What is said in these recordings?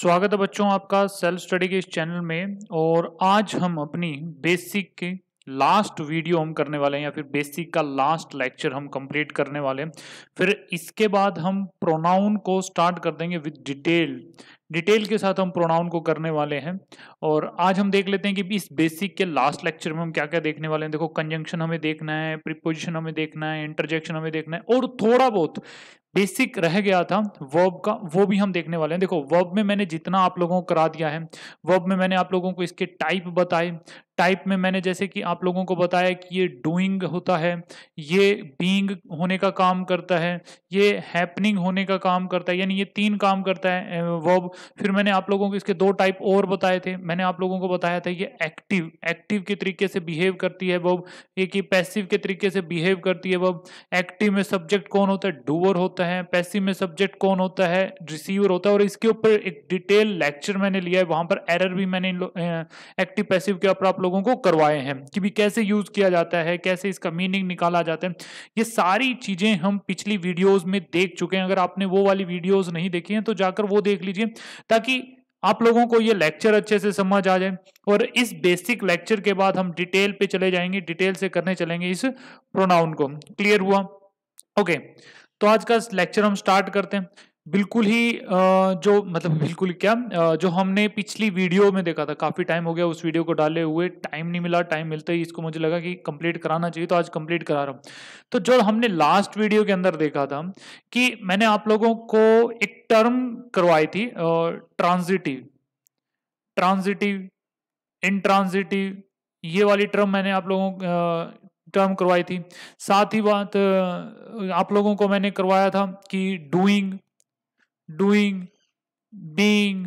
स्वागत है बच्चों आपका सेल्फ स्टडी के इस चैनल में और आज हम अपनी बेसिक के लास्ट वीडियो हम करने वाले हैं या फिर बेसिक का लास्ट लेक्चर हम कंप्लीट करने वाले हैं फिर इसके बाद हम प्रोनाउन को स्टार्ट कर देंगे विद डिटेल डिटेल के साथ हम प्रोनाउन को करने वाले हैं और आज हम देख लेते हैं कि इस बेसिक के लास्ट लेक्चर में हम क्या क्या देखने वाले हैं देखो कंजंक्शन हमें देखना है प्रिपोजिशन हमें देखना है इंटरजेक्शन हमें देखना है और थोड़ा बहुत बेसिक रह गया था वर्ब का वो भी हम देखने वाले हैं देखो वर्ब में मैंने जितना आप लोगों को करा दिया है वर्ब में मैंने आप लोगों को इसके टाइप बताए टाइप में मैंने जैसे कि आप लोगों को बताया कि ये डूइंग होता है ये बीइंग होने का काम करता है ये हैपनिंग होने का काम करता है यानी ये तीन काम करता है वर्ब फिर मैंने आप लोगों को इसके दो टाइप और बताए थे मैंने आप लोगों को बताया था ये एक्टिव एक्टिव के तरीके से बिहेव करती है वर्ब एक कि पैसिव के तरीके से बिहेव करती है वर्ब एक्टिव में सब्जेक्ट कौन होता है डूअर होता है होता है पैसिव में सब्जेक्ट कौन होता है रिसीवर होता है और इसके ऊपर एक डिटेल लेक्चर मैंने लिया है वहां पर एरर भी मैंने एक्टिव पैसिव के ऊपर आप लोगों को करवाए हैं कि भी कैसे यूज किया जाता है कैसे इसका मीनिंग निकाला जाता है ये सारी चीजें हम पिछली वीडियोज में देख चुके हैं अगर आपने वो वाली वीडियोज नहीं देखी हैं तो जाकर वो देख लीजिए ताकि आप लोगों को ये लेक्चर अच्छे से समझ आ जाए और इस बेसिक लेक्चर के बाद हम डिटेल पे चले जाएंगे डिटेल से करने चलेंगे इस प्रोनाउन को क्लियर हुआ ओके okay. तो आज का लेक्चर हम स्टार्ट करते हैं बिल्कुल ही जो मतलब बिल्कुल क्या जो हमने पिछली वीडियो में देखा था काफ़ी टाइम हो गया उस वीडियो को डाले हुए टाइम नहीं मिला टाइम मिलता ही इसको मुझे लगा कि कंप्लीट कराना चाहिए तो आज कंप्लीट करा रहा हूँ तो जो हमने लास्ट वीडियो के अंदर देखा था कि मैंने आप लोगों को एक टर्म करवाई थी ट्रांजिटिव ट्रांजिटिव इंट्रांजिटिव ये वाली टर्म मैंने आप लोगों टर्म करवाई थी साथ ही बात आप लोगों को मैंने करवाया था कि डूइंग डूइंग बीइंग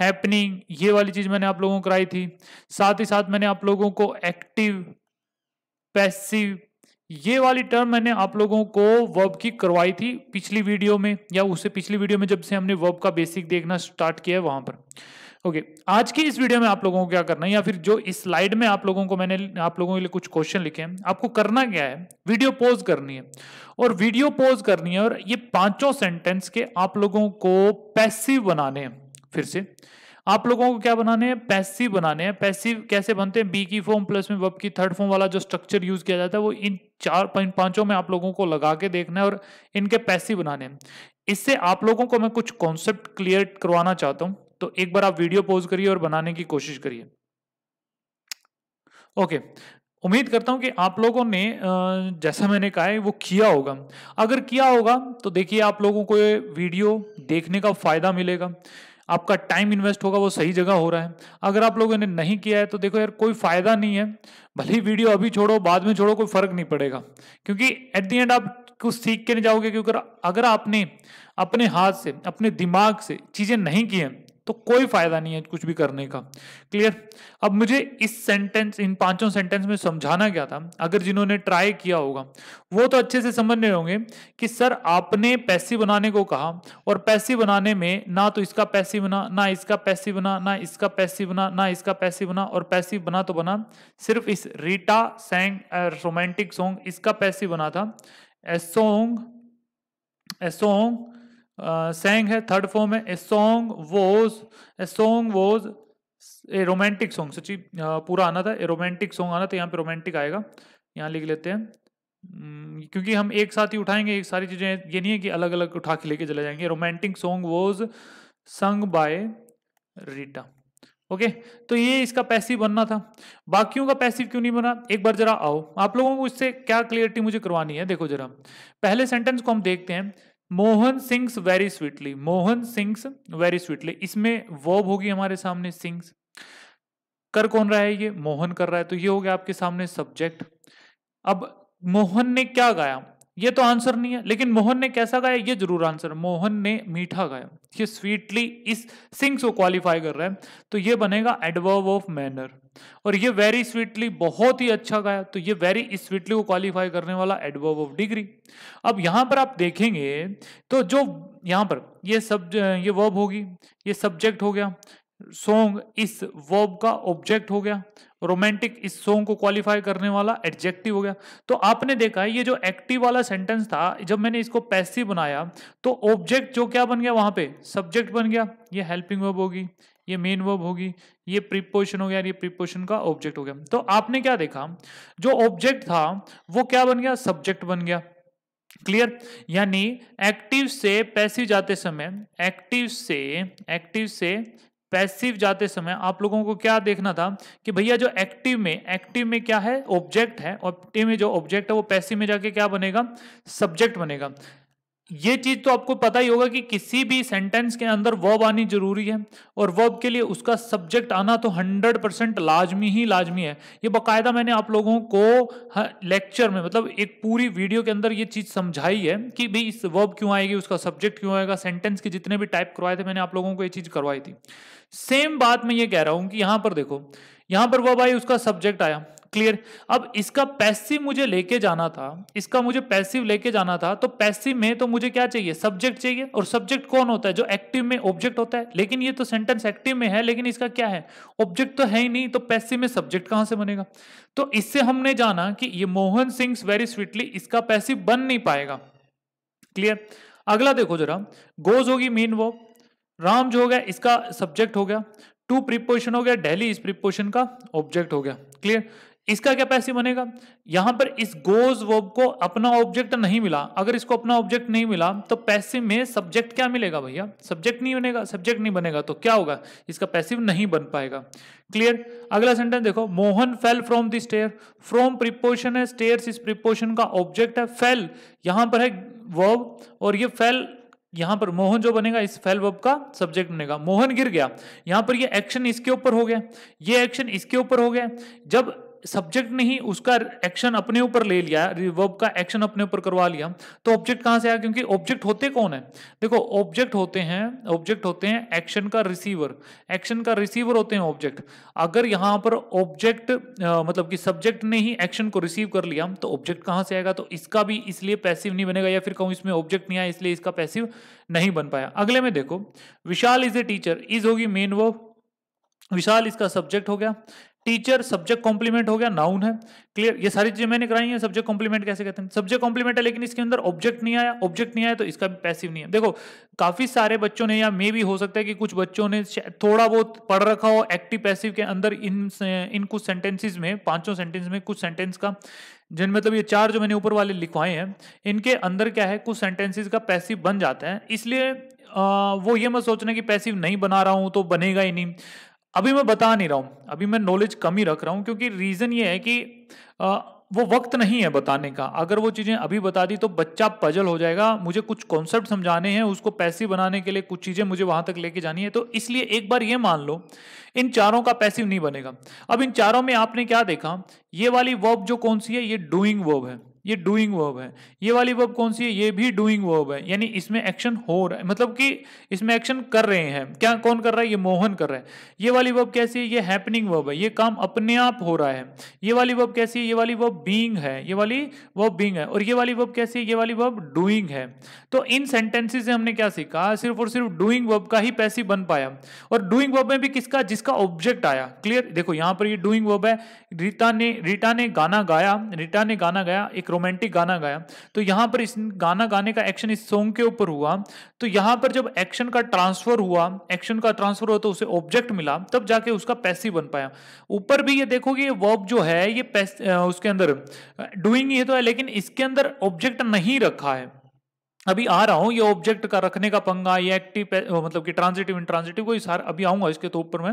हैपनिंग ये वाली चीज मैंने आप लोगों को कराई थी साथ ही साथ मैंने आप लोगों को एक्टिव पैसिव ये वाली टर्म मैंने आप लोगों को वर्ब की करवाई थी पिछली वीडियो में या उससे पिछली वीडियो में जब से हमने वर्ब का बेसिक देखना स्टार्ट किया है वहां पर ओके okay, आज की इस वीडियो में आप लोगों को क्या करना है या फिर जो इस स्लाइड में आप लोगों को मैंने आप लोगों के लिए कुछ क्वेश्चन लिखे हैं आपको करना क्या है वीडियो पोज करनी है और वीडियो पोज करनी है और ये पांचों सेंटेंस के आप लोगों को पैसिव बनाने हैं फिर से आप लोगों को क्या बनाने हैं पैसिव बनाने हैं पैसिव कैसे बनते हैं बी की फॉर्म प्लस में वब की थर्ड फॉर्म वाला जो स्ट्रक्चर यूज किया जाता है वो इन चार पॉइंट पांचों में आप लोगों को लगा के देखना है और इनके पैसिव बनाने हैं इससे आप लोगों को मैं कुछ कॉन्सेप्ट क्लियर करवाना चाहता हूँ तो एक बार आप वीडियो पोज करिए और बनाने की कोशिश करिए ओके उम्मीद करता हूं कि आप लोगों ने जैसा मैंने कहा है वो किया होगा अगर किया होगा तो देखिए आप लोगों को ये वीडियो देखने का फायदा मिलेगा आपका टाइम इन्वेस्ट होगा वो सही जगह हो रहा है अगर आप लोगों ने नहीं किया है तो देखो यार कोई फायदा नहीं है भले ही वीडियो अभी छोड़ो बाद में छोड़ो कोई फर्क नहीं पड़ेगा क्योंकि एट दी एंड आप कुछ सीख के नहीं जाओगे क्योंकि अगर आपने अपने हाथ से अपने दिमाग से चीज़ें नहीं की हैं तो कोई फायदा नहीं है कुछ भी करने का क्लियर अब मुझे इस सेंटेंस इन पांचों सेंटेंस में समझाना क्या था अगर जिन्होंने ट्राई किया होगा वो तो अच्छे से समझ रहे होंगे कि सर आपने पैसे बनाने को कहा और पैसे बनाने में ना तो इसका पैसे बना ना इसका पैसे बना ना इसका पैसे बना ना इसका पैसे बना और पैसे बना तो बना सिर्फ इस रीटा सैंग रोमांटिक सॉन्ग इसका पैसे बना था ए सॉन्ग ए सॉन्ग सेंग है थर्ड फॉर्म है a song was a song was a romantic song सची पूरा आना था ए रोमांटिक सॉन्ग आना था यहाँ पे रोमांटिक आएगा यहाँ लिख लेते हैं क्योंकि हम एक साथ ही उठाएंगे एक सारी चीज़ें ये नहीं है कि अलग अलग उठा के लेके चले जाएंगे romantic song was sung by Rita okay तो ये इसका पैसिव बनना था बाकियों का पैसिव क्यों नहीं बना एक बार जरा आओ आप लोगों को इससे क्या क्लियरिटी मुझे करवानी है देखो जरा पहले सेंटेंस को हम देखते हैं Mohan sings very sweetly Mohan sings very sweetly इसमें वर्ब होगी हमारे सामने सिंग्स कर कौन रहा है ये मोहन कर रहा है तो ये हो गया आपके सामने सब्जेक्ट अब मोहन ने क्या गाया ये तो आंसर नहीं है लेकिन मोहन ने कैसा गाया ये जरूर आंसर मोहन ने मीठा गाया ये स्वीटली इस सिंग्स को क्वालिफाई कर रहा है तो ये बनेगा एडवर्व ऑफ मैनर और ये वेरी स्वीटली बहुत ही अच्छा गाया तो ये वेरी स्वीटली को क्वालिफाई करने वाला एडवर्व ऑफ डिग्री अब यहां पर आप देखेंगे तो जो यहां पर ये सब ये वर्ब होगी ये सब्जेक्ट हो गया सॉन्ग इस वर्ब का ऑब्जेक्ट हो गया रोमांटिक इस सॉन्ग को क्वालिफाई करने वाला एडजेक्टिव हो गया तो आपने देखा ये जो एक्टिव वाला सेंटेंस था जब मैंने इसको पैसिव बनाया तो ऑब्जेक्ट जो क्या बन गया वहां पे सब्जेक्ट बन गया ये हेल्पिंग वर्ब होगी ये मेन वर्ब होगी ये प्रीपोजिशन हो गया ये प्रीपोजिशन का ऑब्जेक्ट हो गया तो आपने क्या देखा जो ऑब्जेक्ट था वो क्या बन गया सब्जेक्ट बन गया क्लियर यानी एक्टिव से पैसिव जाते समय एक्टिव से एक्टिव से पैसिव जाते समय आप लोगों को क्या देखना था कि भैया जो एक्टिव में एक्टिव में क्या है ऑब्जेक्ट है एक्टिव में जो ऑब्जेक्ट है वो पैसिव में जाके क्या बनेगा सब्जेक्ट बनेगा ये चीज तो आपको पता ही होगा कि किसी भी सेंटेंस के अंदर वर्ब आनी जरूरी है और वर्ब के लिए उसका सब्जेक्ट आना तो 100 परसेंट लाजमी ही लाजमी है ये बकायदा मैंने आप लोगों को लेक्चर में मतलब एक पूरी वीडियो के अंदर ये चीज समझाई है कि भाई इस वर्ब क्यों आएगी उसका सब्जेक्ट क्यों आएगा सेंटेंस के जितने भी टाइप करवाए थे मैंने आप लोगों को ये चीज करवाई थी सेम बात मैं ये कह रहा हूं कि यहां पर देखो यहां पर वह भाई उसका सब्जेक्ट आया क्लियर अब इसका पैसिव मुझे लेके जाना था इसका मुझे पैसिव लेके जाना था तो पैसिव में तो मुझे क्या चाहिए सब्जेक्ट चाहिए और सब्जेक्ट कौन होता है जो एक्टिव में ऑब्जेक्ट होता है लेकिन ये तो सेंटेंस एक्टिव में है लेकिन इसका क्या है ऑब्जेक्ट तो है ही नहीं तो पैसिव में सब्जेक्ट कहां से बनेगा तो इससे हमने जाना कि ये मोहन सिंह वेरी स्वीटली इसका पैसिव बन नहीं पाएगा क्लियर अगला देखो जरा गोज होगी मीन वॉक राम जो हो गया इसका सब्जेक्ट हो गया टू प्रीपोजिशन हो गया डेली इस प्रिपोर्शन का ऑब्जेक्ट हो गया क्लियर इसका क्या पैसे बनेगा यहां पर इस गोज वर्ब को अपना ऑब्जेक्ट नहीं मिला अगर इसको अपना ऑब्जेक्ट नहीं मिला तो पैसे में सब्जेक्ट क्या मिलेगा भैया सब्जेक्ट नहीं बनेगा सब्जेक्ट नहीं बनेगा तो क्या होगा इसका पैसिव नहीं बन पाएगा क्लियर अगला सेंटेंस देखो Mohan fell from the stair from preposition है स्टेयर इस प्रिपोर्शन का ऑब्जेक्ट है फेल यहां पर है वर्ब और ये फेल यहां पर मोहन जो बनेगा इस फेल वर्ब का सब्जेक्ट बनेगा मोहन गिर गया यहां पर ये एक्शन इसके ऊपर हो गया ये एक्शन इसके ऊपर हो गया जब सब्जेक्ट ने ही उसका एक्शन अपने ऊपर ले लिया वर्ब का एक्शन अपने ऊपर करवा लिया तो ऑब्जेक्ट कहाँ से आया क्योंकि ऑब्जेक्ट होते कौन है देखो ऑब्जेक्ट होते हैं ऑब्जेक्ट होते हैं एक्शन का रिसीवर एक्शन का रिसीवर होते हैं ऑब्जेक्ट अगर यहाँ पर ऑब्जेक्ट मतलब कि सब्जेक्ट ने ही एक्शन को रिसीव कर लिया तो ऑब्जेक्ट कहाँ से आएगा तो इसका भी इसलिए पैसिव नहीं बनेगा या फिर कहूँ इसमें ऑब्जेक्ट नहीं आया इसलिए इसका पैसिव नहीं बन पाया अगले में देखो Vishal is a teacher is होगी मेन वर्ब विशाल इसका सब्जेक्ट हो गया टीचर सब्जेक्ट कॉम्प्लीमेंट हो गया नाउन है क्लियर ये सारी चीजें मैंने कराई है सब्जेक्ट कॉम्प्लीमेंट कैसे कहते हैं सब्जेक्ट कॉम्प्लीमेंट है लेकिन इसके अंदर ऑब्जेक्ट नहीं आया ऑब्जेक्ट नहीं आया तो इसका भी पैसिव नहीं है देखो काफी सारे बच्चों ने या मे भी हो सकता है कि कुछ बच्चों ने थोड़ा बहुत पढ़ रखा हो एक्टिव पैसिव के अंदर इन इन कुछ सेंटेंसेज में पांचों सेंटेंस में कुछ सेंटेंस का जिन मतलब ये चार जो मैंने ऊपर वाले लिखवाए हैं इनके अंदर क्या है कुछ सेंटेंसेज का पैसिव बन जाता है इसलिए आ, वो ये मत सोचना कि पैसिव नहीं बना रहा हूँ तो बनेगा ही नहीं अभी मैं बता नहीं रहा हूँ अभी मैं नॉलेज कम ही रख रहा हूँ क्योंकि रीज़न ये है कि आ, वो वक्त नहीं है बताने का अगर वो चीज़ें अभी बता दी तो बच्चा पजल हो जाएगा मुझे कुछ कॉन्सेप्ट समझाने हैं उसको पैसिव बनाने के लिए कुछ चीज़ें मुझे वहाँ तक लेके जानी है तो इसलिए एक बार ये मान लो इन चारों का पैसिव नहीं बनेगा अब इन चारों में आपने क्या देखा ये वाली वर्ब जो कौन सी है ये डूइंग वर्ब है ये डूइंग वर्ब है ये वाली वर्ब कौन सी है ये भी डूइंग वर्ब है यानी इसमें एक्शन हो रहा है मतलब कि इसमें एक्शन कर रहे हैं क्या कौन कर रहा है ये मोहन कर रहा है ये वाली वर्ब कैसी है ये हैपनिंग वर्ब है ये काम अपने आप हो रहा है ये वाली वर्ब कैसी है ये वाली वर्ब बींग है ये वाली वर्ब बींग है और ये वाली वर्ब कैसी है ये वाली वर्ब डूइंग है तो इन सेंटेंसेज से हमने क्या सीखा सिर्फ और सिर्फ डूइंग वर्ब का ही पैसिव बन पाया और डूइंग वर्ब में भी किसका जिसका ऑब्जेक्ट आया क्लियर देखो यहां पर ये डूइंग वर्ब है रीता ने रीटा ने गाना गाया रीटा ने गाना गाया एक रोमांटिक गाना गाया तो यहां पर इस गाना गाने का एक्शन इस सॉन्ग के ऊपर हुआ तो यहां पर जब एक्शन का ट्रांसफर हुआ एक्शन का ट्रांसफर हुआ तो उसे ऑब्जेक्ट मिला तब जाके उसका पैसिव बन पाया ऊपर भी ये देखो कि ये वर्ब जो है ये उसके अंदर डूइंग ये तो है लेकिन इसके अंदर ऑब्जेक्ट नहीं रखा है अभी आ रहा हूं ये ऑब्जेक्ट का रखने का पंगा ये एक्टिव मतलब कि ट्रांजिटिव इन ट्रांजिटिव को सार अभी आऊंगा इसके तो ऊपर मैं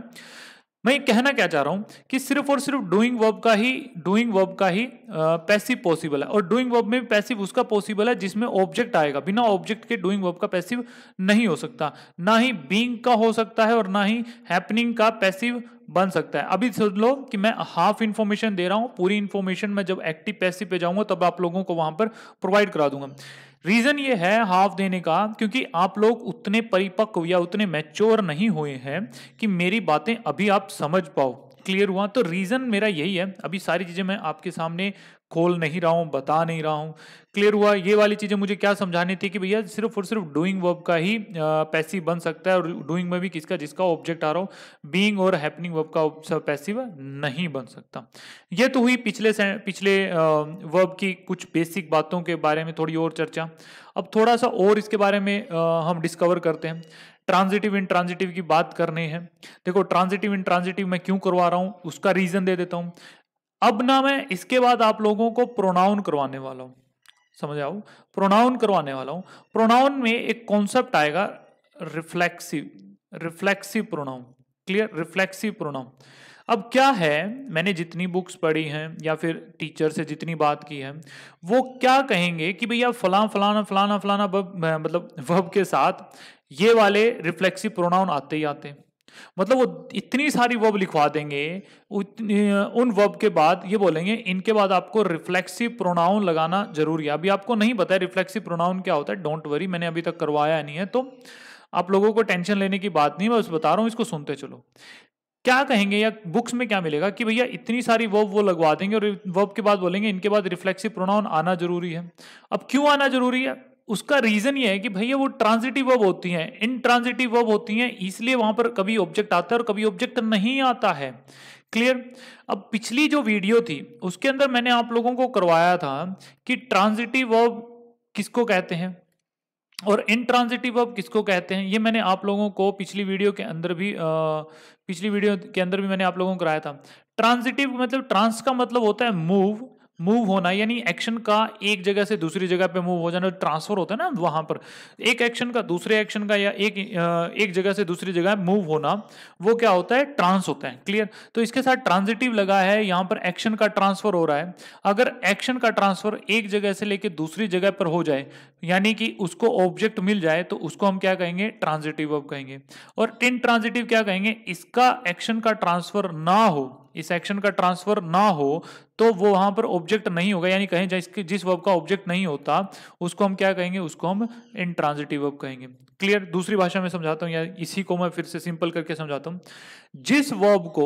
मैं कहना क्या चाह रहा हूं कि सिर्फ और सिर्फ डूइंग वर्ब का ही डूइंग वर्ब का ही पैसिव पॉसिबल है और डूइंग वर्ब में पैसिव उसका पॉसिबल है जिसमें ऑब्जेक्ट आएगा बिना ऑब्जेक्ट के डूइंग वर्ब का पैसिव नहीं हो सकता ना ही बींग का हो सकता है और ना ही हैपनिंग का पैसिव बन सकता है अभी सोच लो कि मैं हाफ इंफॉर्मेशन दे रहा हूं पूरी इन्फॉर्मेशन मैं जब एक्टिव पैसिव पे जाऊंगा तब आप लोगों को वहां पर प्रोवाइड करा दूंगा रीजन ये है हाफ देने का क्योंकि आप लोग उतने परिपक्व या उतने मैच्योर नहीं हुए हैं कि मेरी बातें अभी आप समझ पाओ क्लियर हुआ तो रीजन मेरा यही है अभी सारी चीजें मैं आपके सामने खोल नहीं रहा हूँ बता नहीं रहा हूँ क्लियर हुआ ये वाली चीज़ें मुझे क्या समझानी थी कि भैया सिर्फ और सिर्फ डूइंग वर्ब का ही पैसिव बन सकता है और डूइंग में भी किसका जिसका ऑब्जेक्ट आ रहा हो बीइंग और हैपनिंग वर्ब का पैसिव नहीं बन सकता ये तो हुई पिछले पिछले वर्ब की कुछ बेसिक बातों के बारे में थोड़ी और चर्चा अब थोड़ा सा और इसके बारे में हम डिस्कवर करते हैं ट्रांजिटिव इन ट्रांजिटिव की बात करनी है देखो ट्रांजिटिव इन ट्रांजिटिव मैं क्यों करवा रहा हूँ उसका रीज़न दे देता हूँ अब ना मैं इसके बाद आप लोगों को प्रोनाउन करवाने वाला हूं समझ आओ प्रोनाउन करवाने वाला हूं प्रोनाउन में एक कॉन्सेप्ट आएगा reflexive reflexive pronoun clear reflexive pronoun अब क्या है मैंने जितनी बुक्स पढ़ी हैं या फिर टीचर से जितनी बात की है वो क्या कहेंगे कि भैया फलां फलाना फलाना फलाना मतलब वर्ब के साथ ये वाले रिफ्लेक्सिव प्रोनाउन आते ही आते हैं मतलब वो इतनी सारी वर्ब लिखवा देंगे उन वर्ब के बाद ये बोलेंगे इनके बाद आपको रिफ्लेक्सिव प्रोनाउन लगाना जरूरी है अभी आपको नहीं पता है रिफ्लेक्सिव प्रोनाउन क्या होता है डोंट वरी मैंने अभी तक करवाया नहीं है तो आप लोगों को टेंशन लेने की बात नहीं मैं उस बता रहा हूँ इसको सुनते चलो क्या कहेंगे या बुक्स में क्या मिलेगा कि भैया इतनी सारी वर्ब वो लगवा देंगे और वर्ब के बाद बोलेंगे इनके बाद रिफ्लेक्सिव प्रोनाउन आना जरूरी है अब क्यों आना जरूरी है उसका रीजन ये है कि भैया वो ट्रांजिटिव वर्ब होती हैं इन ट्रांजिटिव वर्ब होती हैं इसलिए वहां पर कभी ऑब्जेक्ट आता है और कभी ऑब्जेक्ट नहीं आता है क्लियर अब पिछली जो वीडियो थी उसके अंदर मैंने आप लोगों को करवाया था कि ट्रांजिटिव वर्ब किसको कहते हैं और इन ट्रांजिटिव वर्ब किसको कहते हैं ये मैंने आप लोगों को पिछली वीडियो के अंदर भी आ, पिछली वीडियो के अंदर भी मैंने आप लोगों को कराया था ट्रांजिटिव मतलब ट्रांस का मतलब होता है मूव मूव होना यानी एक्शन का एक जगह से दूसरी जगह पे मूव हो जाना ट्रांसफर होता है ना वहां पर एक एक्शन का दूसरे एक्शन का या एक एक जगह से दूसरी जगह मूव होना वो क्या होता है ट्रांस होता है क्लियर तो इसके साथ ट्रांजिटिव लगा है यहां पर एक्शन का ट्रांसफर हो रहा है अगर एक्शन का ट्रांसफर एक जगह से लेकर दूसरी जगह पर हो जाए यानी कि उसको ऑब्जेक्ट मिल जाए तो उसको हम क्या कहेंगे ट्रांजिटिव अब कहेंगे और इन ट्रांजिटिव क्या कहेंगे इसका एक्शन का ट्रांसफर ना हो इस एक्शन का ट्रांसफर ना हो तो वो वहां पर ऑब्जेक्ट नहीं होगा यानी कहें जिसके जिस वर्ब का ऑब्जेक्ट नहीं होता उसको हम क्या कहेंगे उसको हम इनट्रांजिटिव वर्ब कहेंगे क्लियर दूसरी भाषा में समझाता हूं या इसी को मैं फिर से सिंपल करके समझाता हूं जिस वर्ब को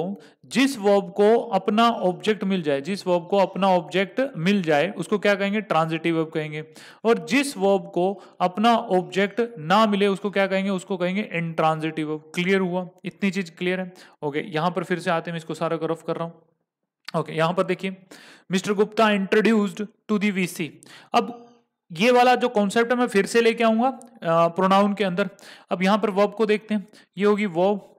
जिस वर्ब को अपना ऑब्जेक्ट मिल जाए जिस वर्ब को अपना ऑब्जेक्ट मिल जाए उसको क्या कहेंगे ट्रांजिटिव वर्ब कहेंगे और जिस वर्ब को अपना ऑब्जेक्ट ना मिले उसको क्या कहेंगे उसको कहेंगे इनट्रांजिटिव वर्ब क्लियर हुआ इतनी चीज क्लियर है ओके यहां पर फिर से आते हैं इसको सारा गर्व कर रहा हूं ओके यहां पर देखिए mister Gupta introduced to the VC अब ये वाला जो कॉन्सेप्ट है मैं फिर से लेके आऊंगा प्रोनाउन के अंदर अब यहां पर वर्ब को देखते हैं ये होगी वर्ब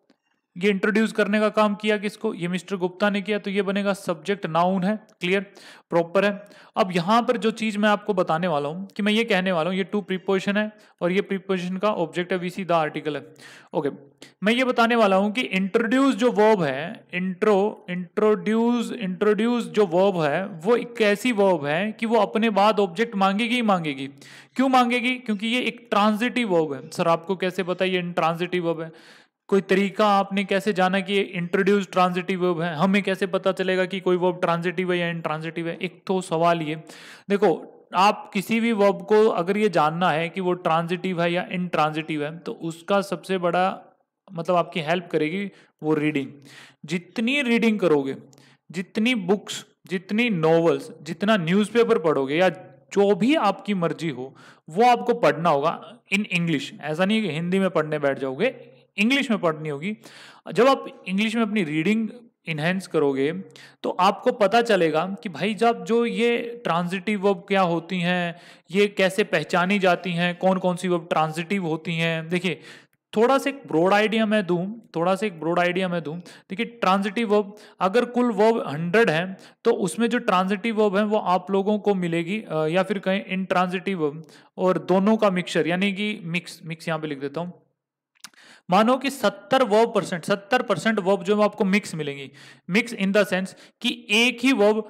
ये इंट्रोड्यूस करने का काम किया किसको ये मिस्टर गुप्ता ने किया तो ये बनेगा सब्जेक्ट नाउन है क्लियर प्रॉपर है अब यहां पर जो चीज़ मैं आपको बताने वाला हूं कि मैं ये कहने वाला हूँ ये टू प्रीपोजिशन है और ये प्रीपोजिशन का ऑब्जेक्ट है वीसी द आर्टिकल है ओके मैं ये बताने वाला हूं कि इंट्रोड्यूस जो वर्ब है इंट्रो इंट्रोड्यूस इंट्रोड्यूस जो वर्ब है वो एक ऐसी वर्ब है कि वो अपने बाद ऑब्जेक्ट मांगेगी ही मांगेगी क्यों मांगेगी क्योंकि ये एक ट्रांजिटिव वर्ब है सर आपको कैसे पता ये ट्रांजिटिव वर्ब है कोई तरीका आपने कैसे जाना कि इंट्रोड्यूस ट्रांजिटिव वर्ब है हमें कैसे पता चलेगा कि कोई वर्ब ट्रांजिटिव है या इंट्रांजिटिव है एक तो सवाल ये देखो आप किसी भी वर्ब को अगर ये जानना है कि वो ट्रांजिटिव है या इनट्रांजिटिव है तो उसका सबसे बड़ा मतलब आपकी हेल्प करेगी वो रीडिंग जितनी रीडिंग करोगे जितनी बुक्स जितनी नॉवल्स जितना न्यूज़पेपर पढ़ोगे या जो भी आपकी मर्जी हो वो आपको पढ़ना होगा इन इंग्लिश ऐसा नहीं कि हिंदी में पढ़ने बैठ जाओगे इंग्लिश में पढ़नी होगी जब आप इंग्लिश में अपनी रीडिंग इन्हेंस करोगे तो आपको पता चलेगा कि भाई जब जो ये ट्रांजिटिव वर्ब क्या होती हैं ये कैसे पहचानी जाती हैं कौन कौन सी वर्ब ट्रांजिटिव होती हैं देखिए थोड़ा सा एक ब्रॉड आइडिया मैं दूं थोड़ा सा एक ब्रॉड आइडिया मैं दूं देखिए ट्रांजिटिव वर्ब अगर कुल वर्ब हंड्रेड है तो उसमें जो ट्रांजिटिव वर्ब है वो आप लोगों को मिलेगी या फिर कहें इन ट्रांजिटिव वर्ब और दोनों का मिक्सचर यानी कि मिक्स मिक्स यहाँ पे लिख देता हूँ मानो कि 70 वर्ब परसेंट सत्तर परसेंट वर्ब जो आपको मिक्स मिलेंगी मिक्स इन द सेंस कि एक ही वर्ब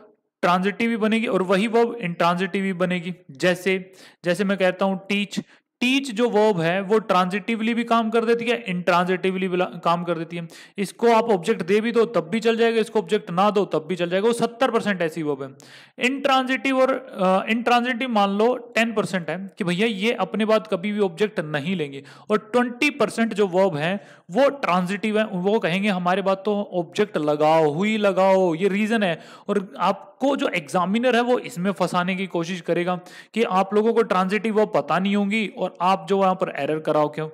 ट्रांजिटिव भी बनेगी और वही वर्ब इंट्रांजिटिव भी बनेगी जैसे जैसे मैं कहता हूं टीच टीच जो वर्ब है वो ट्रांजिटिवली भी काम कर देती है इंट्रांजिटिवली भी काम कर देती है इसको आप ऑब्जेक्ट दे भी दो तब भी चल जाएगा इसको ऑब्जेक्ट ना दो तब भी चल जाएगा वो सत्तर परसेंट ऐसी वर्ब है इंट्रांजिटिव और इंट्रांजिटिव मान लो टेन परसेंट है कि भैया ये अपने बाद कभी भी ऑब्जेक्ट नहीं लेंगे और ट्वेंटी परसेंट जो वर्ब है वो ट्रांजिटिव है वो कहेंगे हमारे बात तो ऑब्जेक्ट लगाओ हुई लगाओ ये रीज़न है और आपको जो एग्जामिनर है वो इसमें फंसाने की कोशिश करेगा कि आप लोगों को ट्रांजिटिव वो पता नहीं होंगी और आप जो वहां पर एरर कराओ क्यों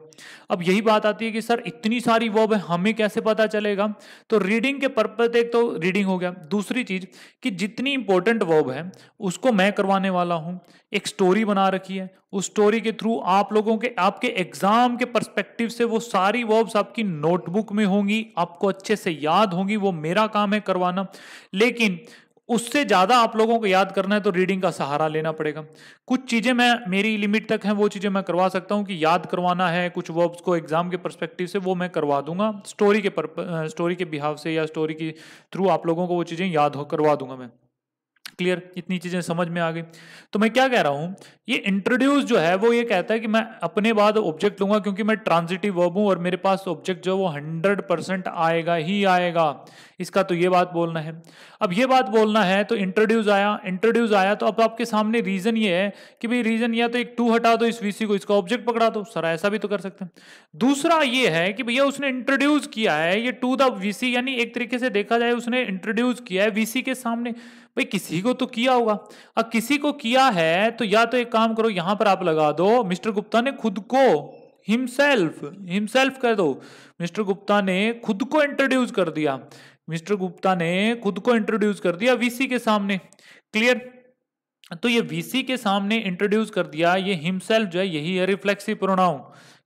अब यही बात आती है कि सर इतनी सारी वर्ब है हमें कैसे पता चलेगा तो रीडिंग के पर्पज एक तो रीडिंग हो गया दूसरी चीज कि जितनी इंपॉर्टेंट वर्ब है उसको मैं करवाने वाला हूं एक स्टोरी बना रखी है उस स्टोरी के थ्रू आप लोगों के आपके एग्जाम के परस्पेक्टिव से वो सारी वर्ब्स आपकी नोटबुक में होंगी आपको अच्छे से याद होंगी वो मेरा काम है करवाना लेकिन उससे ज़्यादा आप लोगों को याद करना है तो रीडिंग का सहारा लेना पड़ेगा कुछ चीज़ें मैं मेरी लिमिट तक हैं वो चीज़ें मैं करवा सकता हूँ कि याद करवाना है कुछ वर्ब्स को एग्ज़ाम के परस्पेक्टिव से वो मैं करवा दूंगा स्टोरी के पर स्टोरी के बिहाव से या स्टोरी के थ्रू आप लोगों को वो चीज़ें याद हो करवा दूंगा मैं क्लियर इतनी चीजें समझ में आ गई तो मैं क्या कह रहा हूं ये इंट्रोड्यूस जो है वो ये कहता है कि मैं अपने बाद ऑब्जेक्ट लूंगा क्योंकि मैं ट्रांजिटिव वर्ब हूं और मेरे पास ऑब्जेक्ट जो वो हंड्रेड परसेंट आएगा ही आएगा इसका तो ये बात बोलना है अब ये बात बोलना है तो इंट्रोड्यूस आया इंट्रोड्यूस आया तो अब आपके सामने रीजन ये है कि भाई रीजन या तो एक टू हटा दो इस वीसी को इसका ऑब्जेक्ट पकड़ा दो सर ऐसा भी तो कर सकते हैं दूसरा ये है कि भैया उसने इंट्रोड्यूस किया है ये टू द वीसी यानी एक तरीके से देखा जाए उसने इंट्रोड्यूस किया है वीसी के सामने भाई किसी को तो किया होगा अब किसी को किया है तो या तो एक काम करो यहां पर आप लगा दो मिस्टर गुप्ता ने खुद को हिमसेल्फ हिमसेल्फ कह दो मिस्टर गुप्ता ने खुद को इंट्रोड्यूस कर दिया मिस्टर गुप्ता ने खुद को इंट्रोड्यूस कर दिया वीसी के सामने क्लियर तो ये वीसी के सामने इंट्रोड्यूस कर दिया ये हिमसेल्फ जो है यही है रिफ्लेक्सिव प्रोनाउन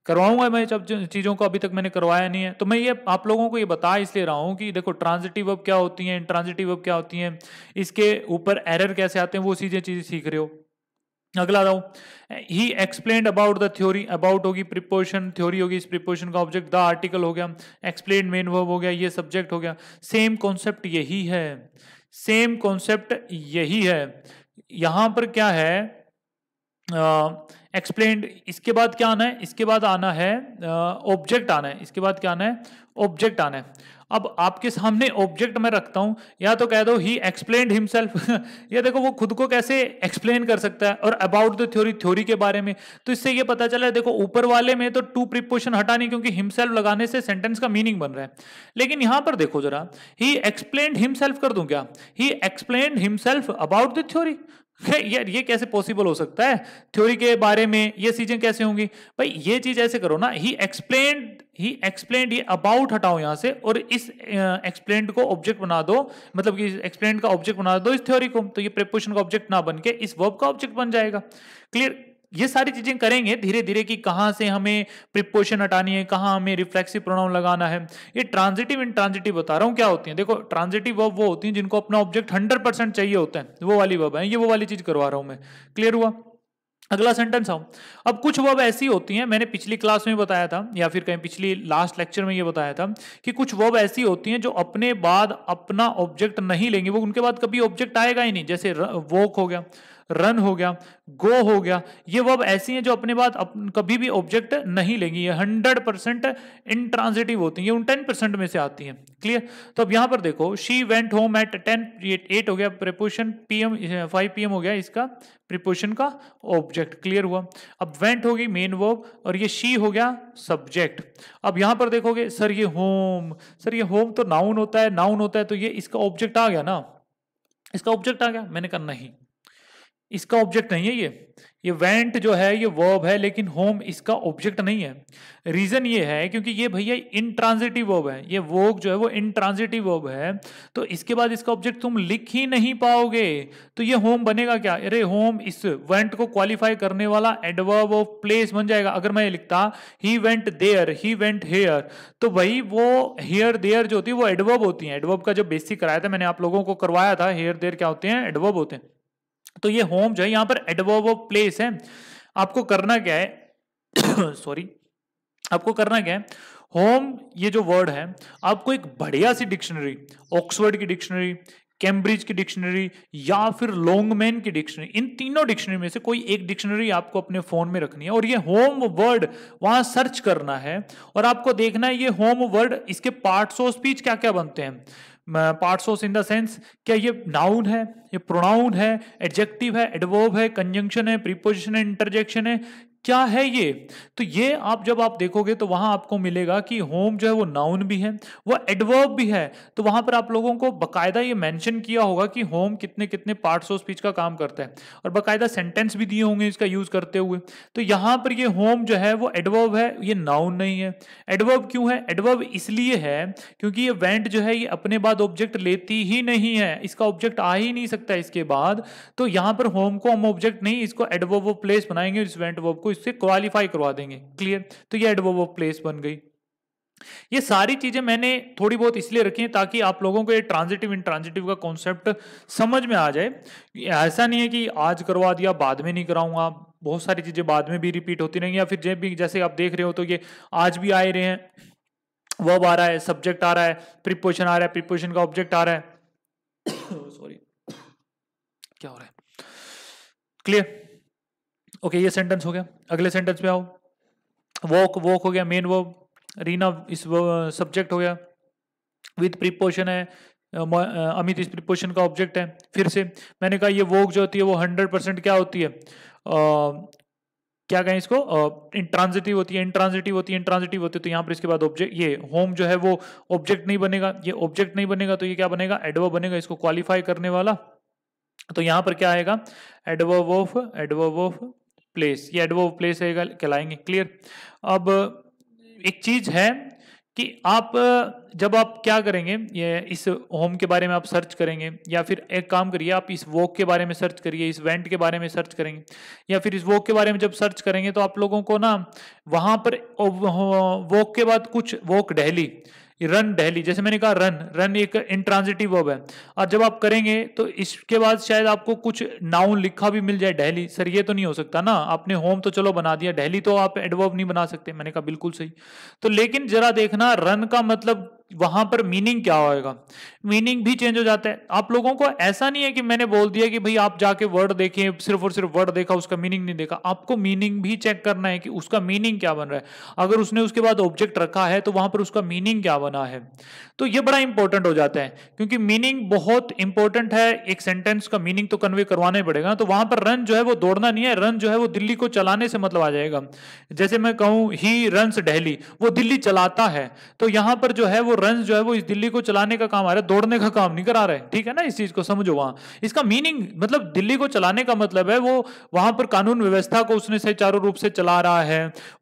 करवाऊंगा मैं जब चीज़ों को अभी तक मैंने करवाया नहीं है तो मैं ये आप लोगों को ये बता इसलिए रहा हूँ कि देखो ट्रांजिटिव अब क्या होती हैं इंट्रांजिटिव अब क्या होती हैं इसके ऊपर एरर कैसे आते हैं वो चीज़ें चीज़ें सीख रहे हो अगला दाऊ he explain about the theory about होगी प्रिपोर्शन थ्योरी होगी इस प्रिपोर्शन का ऑब्जेक्ट द आर्टिकल हो गया एक्सप्लेन मेन वर्ब हो गया ये सब्जेक्ट हो गया सेम कॉन्सेप्ट यही है सेम कॉन्सेप्ट यही है यहां पर क्या है एक्सप्लेन इसके बाद क्या आना है इसके बाद आना है ऑब्जेक्ट आना है इसके बाद क्या आना है ऑब्जेक्ट आना है अब आपके सामने ऑब्जेक्ट मैं रखता हूं या तो कह दो ही एक्सप्लेन हिमसेल्फ या देखो वो खुद को कैसे एक्सप्लेन कर सकता है और अबाउट द थ्योरी थ्योरी के बारे में तो इससे ये पता चला है देखो ऊपर वाले में तो टू प्रिपोशन हटाने क्योंकि हिमसेल्फ लगाने से सेंटेंस का मीनिंग बन रहा है लेकिन यहां पर देखो जरा ही एक्सप्लेन हिमसेल्फ कर दूं क्या he explain himself about the theory यार ये कैसे पॉसिबल हो सकता है थ्योरी के बारे में ये चीजें कैसे होंगी भाई ये चीज ऐसे करो ना ही एक्सप्लेन ही एक्सप्लेन ये अबाउट हटाओ यहां से और इस एक्सप्लेन को ऑब्जेक्ट बना दो मतलब कि एक्सप्लेन का ऑब्जेक्ट बना दो इस थ्योरी को तो ये प्रिपोशन का ऑब्जेक्ट ना बन के इस वर्ब का ऑब्जेक्ट बन जाएगा क्लियर ये सारी चीजें करेंगे धीरे धीरे कि कहाँ से हमें प्रिपोशन हटानी है कहाँ हमें रिफ्लेक्सिव प्रोनाउन लगाना है ये ट्रांजिटिव इन ट्रांजिटिव बता रहा हूँ क्या होती है देखो ट्रांजिटिव वर्ब वो होती है जिनको अपना ऑब्जेक्ट हंड्रेड चाहिए होता है वो वाली वर्ब है ये वो वाली चीज करवा रहा हूँ मैं क्लियर हुआ अगला सेंटेंस हम अब कुछ वर्ब ऐसी होती हैं मैंने पिछली क्लास में बताया था या फिर कहीं पिछली लास्ट लेक्चर में ये बताया था कि कुछ वर्ब ऐसी होती हैं जो अपने बाद अपना ऑब्जेक्ट नहीं लेंगे वो उनके बाद कभी ऑब्जेक्ट आएगा ही नहीं जैसे वॉक हो गया रन हो गया गो हो गया ये वर्ब ऐसी हैं जो अपने बाद अप, कभी भी ऑब्जेक्ट नहीं लेंगी ये हंड्रेड परसेंट इंट्रांजिटिव होती हैं ये उन टेन परसेंट में से आती हैं क्लियर तो अब यहां पर देखो she went home at ten at हो गया preposition P M five P हो गया इसका प्रिपोशन का ऑब्जेक्ट क्लियर हुआ अब वेंट होगी मेन वर्ब और ये शी हो गया सब्जेक्ट अब यहां पर देखोगे सर ये होम सर ये होम तो नाउन होता है नाउन होता है तो ये इसका ऑब्जेक्ट आ गया ना इसका ऑब्जेक्ट आ गया मैंने कहा नहीं इसका ऑब्जेक्ट नहीं है ये ये वेंट जो है ये वर्ब है लेकिन होम इसका ऑब्जेक्ट नहीं है रीजन ये है क्योंकि ये भैया ट्रांजिटिव वर्ब है ये वोक जो है वो ट्रांजिटिव वर्ब है तो इसके बाद इसका ऑब्जेक्ट तुम लिख ही नहीं पाओगे तो ये होम बनेगा क्या अरे होम इस वेंट को क्वालिफाई करने वाला एडवर्ब ऑफ प्लेस बन जाएगा अगर मैं ये लिखता he went there he went here तो भाई वो हेयर देयर जो होती है वो एडवर्ब होती है एडवर्ब का जो बेसिक कराया था मैंने आप लोगों को करवाया था हेयर देयर क्या होते हैं एडवर्ब होते हैं तो ये होम जो है यहाँ पर एडवर्ब ऑफ प्लेस है आपको करना क्या है सॉरी आपको करना क्या है होम ये जो वर्ड है आपको एक बढ़िया सी डिक्शनरी ऑक्सफर्ड की डिक्शनरी कैम्ब्रिज की डिक्शनरी या फिर लॉन्गमैन की डिक्शनरी इन तीनों डिक्शनरी में से कोई एक डिक्शनरी आपको अपने फ़ोन में रखनी है और ये होम वर्ड वहां सर्च करना है और आपको देखना है ये होम वर्ड इसके पार्ट्स ऑफ स्पीच क्या क्या बनते हैं parts of in the sense क्या ये नाउन है ये प्रोनाउन है एडजेक्टिव है एडवोव है कंजंक्शन है प्रीपोजिशन है इंटरजेक्शन है क्या है ये तो ये आप जब आप देखोगे तो वहां आपको मिलेगा कि होम जो है वो नाउन भी है वो एडवर्ब भी है तो वहां पर आप लोगों को बकायदा ये मेंशन किया होगा कि होम कितने कितने पार्ट्स ऑफ स्पीच का काम करता है और बकायदा सेंटेंस भी दिए होंगे इसका यूज करते हुए तो यहां पर ये होम जो है वो एडवर्ब है ये नाउन नहीं है एडवर्ब क्यों है एडवर्ब इसलिए है क्योंकि ये वेंट जो है ये अपने बाद ऑब्जेक्ट लेती ही नहीं है इसका ऑब्जेक्ट आ ही नहीं सकता इसके बाद तो यहां पर होम को हम ऑब्जेक्ट नहीं इसको एडवर्ब ऑफ प्लेस बनाएंगे इस वेंट वर्ब को इससे क्वालिफाई करवा देंगे क्लियर तो ये एडवोब ऑफ प्लेस बन गई ये सारी चीजें मैंने थोड़ी बहुत इसलिए रखी हैं ताकि आप लोगों को ये ट्रांजिटिव इंट्रांजिटिव का कॉन्सेप्ट समझ में आ जाए ऐसा नहीं है कि आज करवा दिया बाद में नहीं कराऊंगा बहुत सारी चीजें बाद में भी रिपीट होती रहेंगी या फिर जब भी जैसे आप देख रहे हो तो ये आज भी आए रहे हैं वर्ब आ रहा है सब्जेक्ट आ रहा है प्रिपोजिशन आ रहा है प्रिपोजिशन का ऑब्जेक्ट आ रहा है सॉरी क्या हो रहा है क्लियर ओके ये सेंटेंस हो गया अगले सेंटेंस में आओ वॉक वॉक हो गया मेन वो रीना इस सब्जेक्ट हो गया विथ प्रिपोशन है अमित इस प्रिपोशन का ऑब्जेक्ट है फिर से मैंने कहा ये वॉक जो होती है वो हंड्रेड परसेंट क्या होती है आ, क्या कहें इसको इंट्रांजिटिव होती है इंट्रांजिटिव होती है इंट्रांजिटिव होती है तो यहाँ पर इसके बाद ऑब्जेक्ट ये होम जो है वो ऑब्जेक्ट नहीं बनेगा ये ऑब्जेक्ट नहीं बनेगा तो ये क्या बनेगा एडवर्ब बनेगा इसको क्वालिफाई करने वाला तो यहाँ पर क्या आएगा adverb of adverb of place ये एडवर्ब प्लेस कहलाएंगे क्लियर अब एक चीज है कि आप जब आप क्या करेंगे ये इस होम के बारे में आप सर्च करेंगे या फिर एक काम करिए आप इस वॉक के बारे में सर्च करिए इस वेंट के बारे में सर्च करेंगे या फिर इस वॉक के बारे में जब सर्च करेंगे तो आप लोगों को ना वहाँ पर वॉक के बाद कुछ वॉक डेहली रन डेली जैसे मैंने कहा रन रन एक इंट्रांजिटिव वर्ब है और जब आप करेंगे तो इसके बाद शायद आपको कुछ नाउन लिखा भी मिल जाए डेली सर ये तो नहीं हो सकता ना आपने होम तो चलो बना दिया डेली तो आप एडवर्ब नहीं बना सकते मैंने कहा बिल्कुल सही तो लेकिन जरा देखना रन का मतलब वहां पर मीनिंग क्या होएगा मीनिंग भी चेंज हो जाता है आप लोगों को ऐसा नहीं है कि मैंने बोल दिया कि भाई आप जाके वर्ड देखें सिर्फ और सिर्फ वर्ड देखा उसका मीनिंग नहीं देखा आपको मीनिंग भी चेक करना है कि उसका मीनिंग क्या बन रहा है अगर उसने उसके बाद ऑब्जेक्ट रखा है तो वहां पर उसका मीनिंग क्या बना है तो ये बड़ा इंपॉर्टेंट हो जाता है क्योंकि मीनिंग बहुत इंपॉर्टेंट है एक सेंटेंस का मीनिंग तो कन्वे करवाना ही पड़ेगा तो वहां पर रन जो है वो दौड़ना नहीं है रन जो है वो दिल्ली को चलाने से मतलब आ जाएगा जैसे मैं कहूं ही रन्स डेहली वो दिल्ली चलाता है तो यहां पर जो है वो रन जो है वो इस दिल्ली को चलाने का काम आ रहा है तोड़ने का काम नहीं करा रहे ठीक है ना इस चीज को समझो वहां इसका मीनिंग मतलब दिल्ली को चलाने का मतलब है वो वहां पर कानून व्यवस्था को उसने से चारों रूप से चला रहा है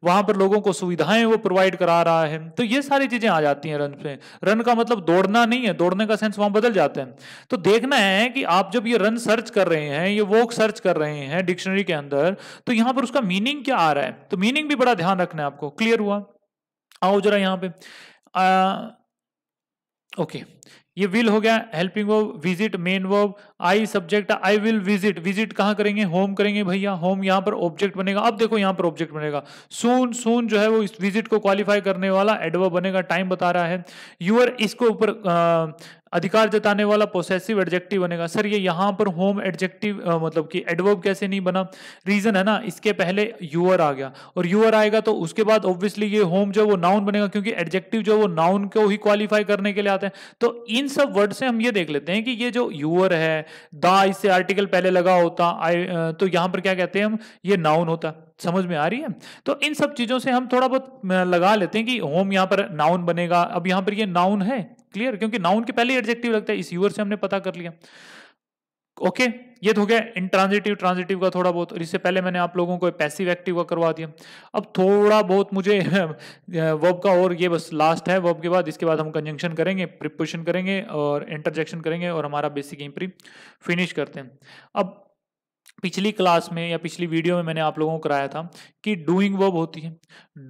वहां पर लोगों को सुविधाएं वो प्रोवाइड करा रहा है तो ये सारी चीजें आ जाती हैं रन पे रन का मतलब दौड़ना नहीं है दौड़ने का सेंस वहां बदल जाते हैं तो देखना है कि आप जब ये रन सर्च कर रहे हैं ये वोक सर्च कर रहे हैं डिक्शनरी के अंदर तो यहां पर उसका मीनिंग क्या आ रहा है तो मीनिंग भी बड़ा ध्यान रखना है आपको क्लियर हुआ आओ जरा यहां पे आ, ओके ये विल हो गया helping verb visit main verb I subject I will visit visit कहाँ करेंगे होम करेंगे भैया होम यहाँ पर ऑब्जेक्ट बनेगा अब देखो यहाँ पर ऑब्जेक्ट बनेगा सून सून जो है वो इस विजिट को क्वालिफाई करने वाला एडवर्ब बनेगा टाइम बता रहा है यूर इसके ऊपर अधिकार जताने वाला पोसेसिव एडजेक्टिव बनेगा सर ये यहाँ पर होम एडजेक्टिव मतलब कि एडवर्ब कैसे नहीं बना रीजन है ना इसके पहले यूअर आ गया और यूअर आएगा तो उसके बाद ऑब्वियसली ये होम जो वो नाउन बनेगा क्योंकि एडजेक्टिव जो वो नाउन को ही क्वालिफाई करने के लिए आते हैं तो इन सब वर्ड से हम ये देख लेते हैं कि ये जो यूअर है है दा इससे आर्टिकल पहले लगा होता आई तो यहां पर क्या कहते हैं हम ये नाउन होता समझ में आ रही है तो इन सब चीज़ों से हम थोड़ा बहुत लगा लेते हैं कि होम यहाँ पर नाउन बनेगा अब यहाँ पर ये नाउन है क्लियर क्योंकि नाउन के पहले एडजेक्टिव लगता है इस यूर से हमने पता कर लिया ओके okay? ये तो गया इंट्रांजिटिव ट्रांजिटिव का थोड़ा बहुत और इससे पहले मैंने आप लोगों को पैसिव एक्टिव का करवा दिया अब थोड़ा बहुत मुझे वर्ब का और ये बस लास्ट है वर्ब के बाद इसके बाद हम कंजंक्शन करेंगे प्रिपोजिशन करेंगे और इंटरजेक्शन करेंगे और हमारा बेसिक इंप्री फिनिश करते हैं अब पिछली क्लास में या पिछली वीडियो में मैंने आप लोगों को कराया था कि डूइंग वर्ब होती है